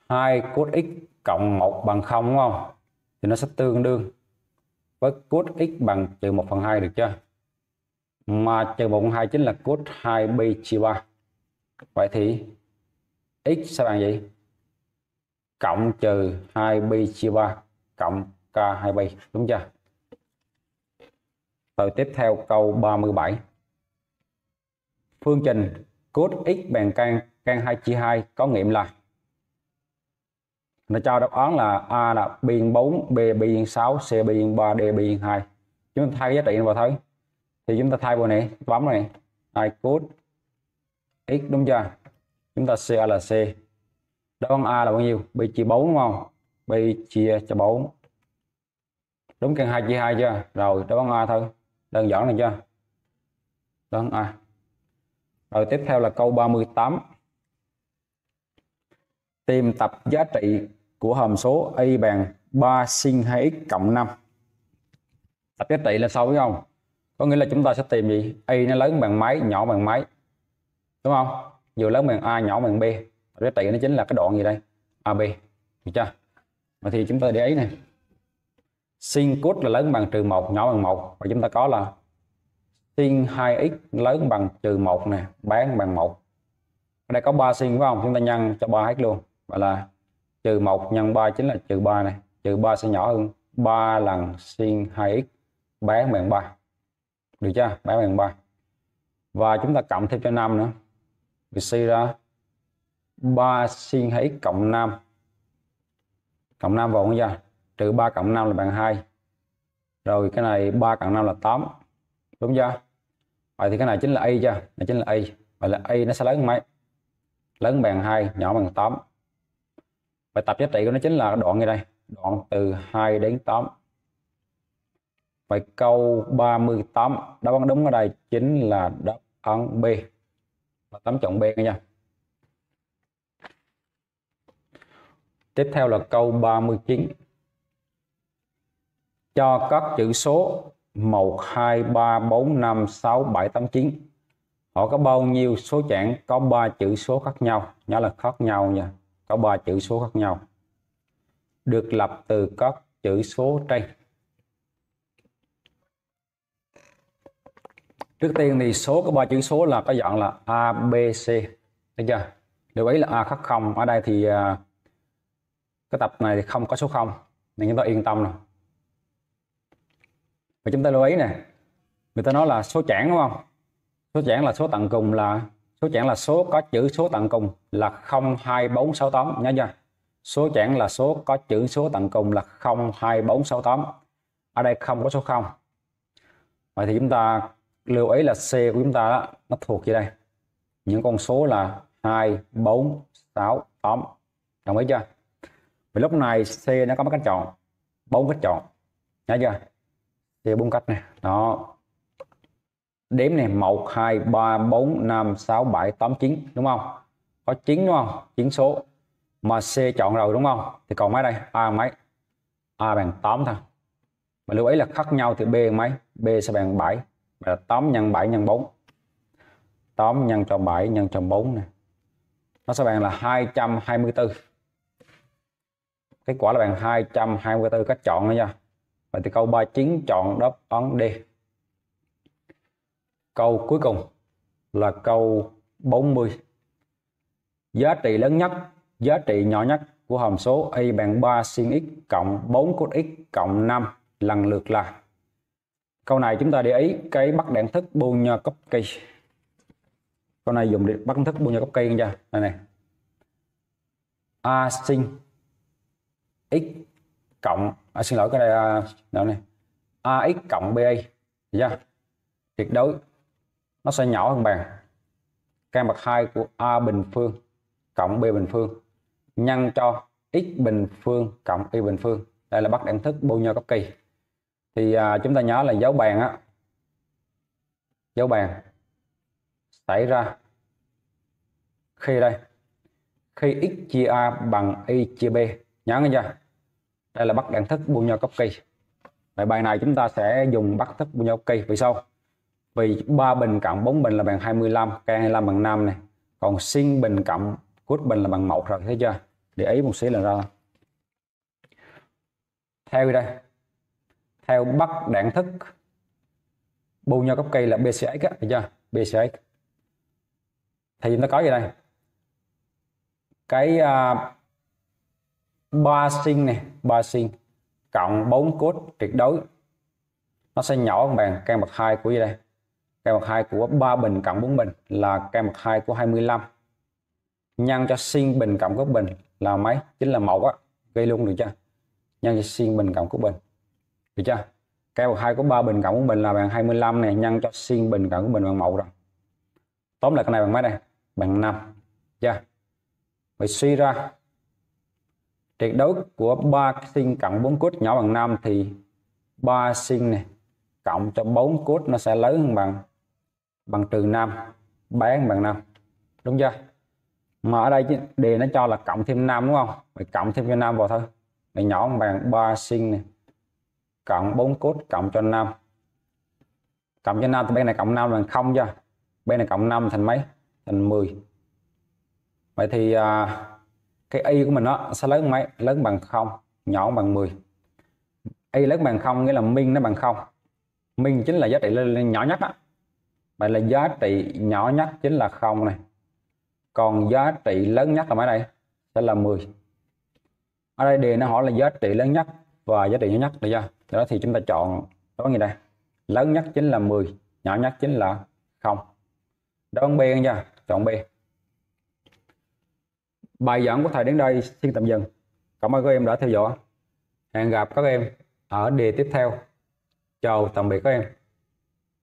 hai cốt x cộng một bằng không đúng không thì nó sẽ tương đương với cốt x bằng trừ một phần hai được chưa mà trừ một phần hai chính là cốt hai b chia ba vậy thì x sẽ bằng gì cộng trừ hai b chia ba cộng k hai b đúng chưa rồi tiếp theo câu 37. Phương trình cos x bằng căn căn 2 chia 2 có nghiệm là nó cho đáp án là A là biên 4, B biên 6, C biên 3, D biên 2. Chúng ta thay giá trị vào thấy. Thì chúng ta thay vào này, bấm này, hai cos x đúng chưa? Chúng ta C là C. Đáp án A là bao nhiêu? B chia 4 đúng không? B chia cho 4. Đúng căn 2 chia 2 chưa? Rồi, đáp án A thôi đơn giản này chưa đơn à rồi tiếp theo là câu 38 tìm tập giá trị của hàm số y bằng 3 sin 2x cộng 5 tập giá trị là sao biết không có nghĩa là chúng ta sẽ tìm gì y nó lớn bằng mấy nhỏ bằng mấy đúng không vừa lớn bằng a nhỏ bằng b tập giá trị nó chính là cái đoạn gì đây ab được chưa mà thì chúng ta để ý này sin cos là lớn bằng trừ một nhỏ bằng một và chúng ta có là sin 2x lớn bằng trừ một nè bán bằng một ở đây có 3 sin phải không chúng ta nhân cho 3x luôn và là trừ 1 nhân 3 chính là trừ 3 này trừ 3 sẽ nhỏ hơn 3 lần sin 2x bán bằng 3 được chưa bán bằng 3 và chúng ta cộng thêm cho 5 nữa thì suy ra 3 sin 2x cộng 5 cộng 5 vào không ra trừ 3 cộng 5 là bằng 2 rồi cái này 3 cộng 5 là 8 đúng chưa vậy thì cái này chính là y chưa này chính là y vậy là y nó sẽ lớn hơn mấy lớn bằng 2 nhỏ bằng 8 bài tập giá trị của nó chính là đoạn như đây đoạn từ 2 đến 8 vậy câu 38 đáp án đúng ở đây chính là đáp án B và tấm chọn B nha tiếp theo là câu 39 cho các chữ số 1, 2, 3, 4, 5, 6, 7, 8, 9 họ có bao nhiêu số chẵn có 3 chữ số khác nhau nhớ là khác nhau nha có 3 chữ số khác nhau được lập từ các chữ số trên trước tiên thì số có ba chữ số là có dạng là a b c được chưa lưu ý là a khác không ở đây thì à, cái tập này thì không có số 0 nên chúng ta yên tâm rồi và chúng ta lưu ý nè người ta nói là số chẵn đúng không số chẵn là số tận cùng là số chẵn là số có chữ số tận cùng là 02468 nhớ chưa số chẵn là số có chữ số tận cùng là 02468 ở đây không có số 0 vậy thì chúng ta lưu ý là C của chúng ta đó, nó thuộc gì đây những con số là 2 4 6 8 đồng ý chưa vì lúc này C nó có mấy cách chọn bốn cách chọn nhớ chưa thì bung cách này đó đếm này 1 2 3 4 5 6 7 8 9 đúng không có 9 đúng không 9 số mà C chọn rồi đúng không thì còn mấy đây A mấy A bằng 8 thôi mà lưu ý là khác nhau thì B mấy B sẽ bằng 7 Vậy là 8 nhân 7 nhân 4 8 nhân cho 7 nhân cho 4 này nó sẽ bằng là 224 kết quả là bằng 224 cách chọn đó nha Vậy thì câu 39 chọn đáp án D. Câu cuối cùng là câu 40. Giá trị lớn nhất, giá trị nhỏ nhất của hàm số y bằng 3 sin x cộng 4 cos x cộng 5 lần lượt là. Câu này chúng ta để ý cái bắt đẳng thức Bonner Kopke. Câu này dùng để bắt đẳng thức Bonner Kopke nha. Này này. A sin x cộng à, xin lỗi cái này à, nào này ax cộng ba ra dạ. tuyệt đối nó sẽ nhỏ hơn bằng căn bậc 2 của a bình phương cộng b bình phương nhân cho x bình phương cộng y bình phương đây là bắt đẳng thức bô nhơ cấp kỳ thì à, chúng ta nhớ là dấu bàn á dấu bàn xảy ra khi đây khi x chia a bằng y chia b nhớ nghe chưa đây là bắt đẳng thức bu nho cấp kỳ Vậy bài này chúng ta sẽ dùng bắt thức bu nho cấp kỳ vì sao vì ba bình cộng 4 bình là bằng 25 k 25 bằng 5 này còn sin bình cộng cos bình là bằng một rồi thấy chưa để ý một xí là ra theo đây theo bắt đẳng thức bu nho cấp kỳ là bcx á thấy chưa bcx thì chúng ta có gì đây cái uh, ba sinh này ba sinh cộng 4 cốt tuyệt đối nó sẽ nhỏ bằng căn bậc 2 của gì đây căn bậc 2 của 3 bình cộng 4 bình là căn bậc 2 của 25 nhân cho sinh bình cộng góc bình là mấy chính là một á gây luôn được chưa nhân cho sinh bình cộng góc bình được chưa căn bậc 2 của 3 bình cộng 4 bình là bằng 25 này nhân cho sinh bình cộng góc bình bằng một rồi tóm lại cái này bằng mấy đây bằng 5 chưa vậy suy ra tuyệt đối của ba sinh cộng 4 cốt nhỏ bằng 5 thì ba sinh này cộng cho 4 cốt nó sẽ lớn hơn bằng bằng trừ 5 bé hơn bằng 5 đúng chưa mà ở đây đề nó cho là cộng thêm 5 đúng không mày cộng thêm cho 5 vào thôi mày nhỏ bằng 3 sinh này cộng 4 cốt cộng cho 5 cộng cho 5 thì bên này cộng 5 bằng không chưa bên này cộng 5 thành mấy thành 10 vậy thì à, cái y của mình nó sẽ lớn mấy lớn bằng không nhỏ bằng 10 y lớn bằng không nghĩa là min nó bằng không min chính là giá trị nhỏ nhất đó. vậy là giá trị nhỏ nhất chính là không này còn giá trị lớn nhất là mấy đây sẽ là 10 ở đây đề nó hỏi là giá trị lớn nhất và giá trị nhỏ nhất là do đó thì chúng ta chọn có gì đây lớn nhất chính là 10 nhỏ nhất chính là không đáp B nha chọn B Bài giảng của thầy đến đây xin tạm dừng. Cảm ơn các em đã theo dõi. Hẹn gặp các em ở đề tiếp theo. Chào tạm biệt các em.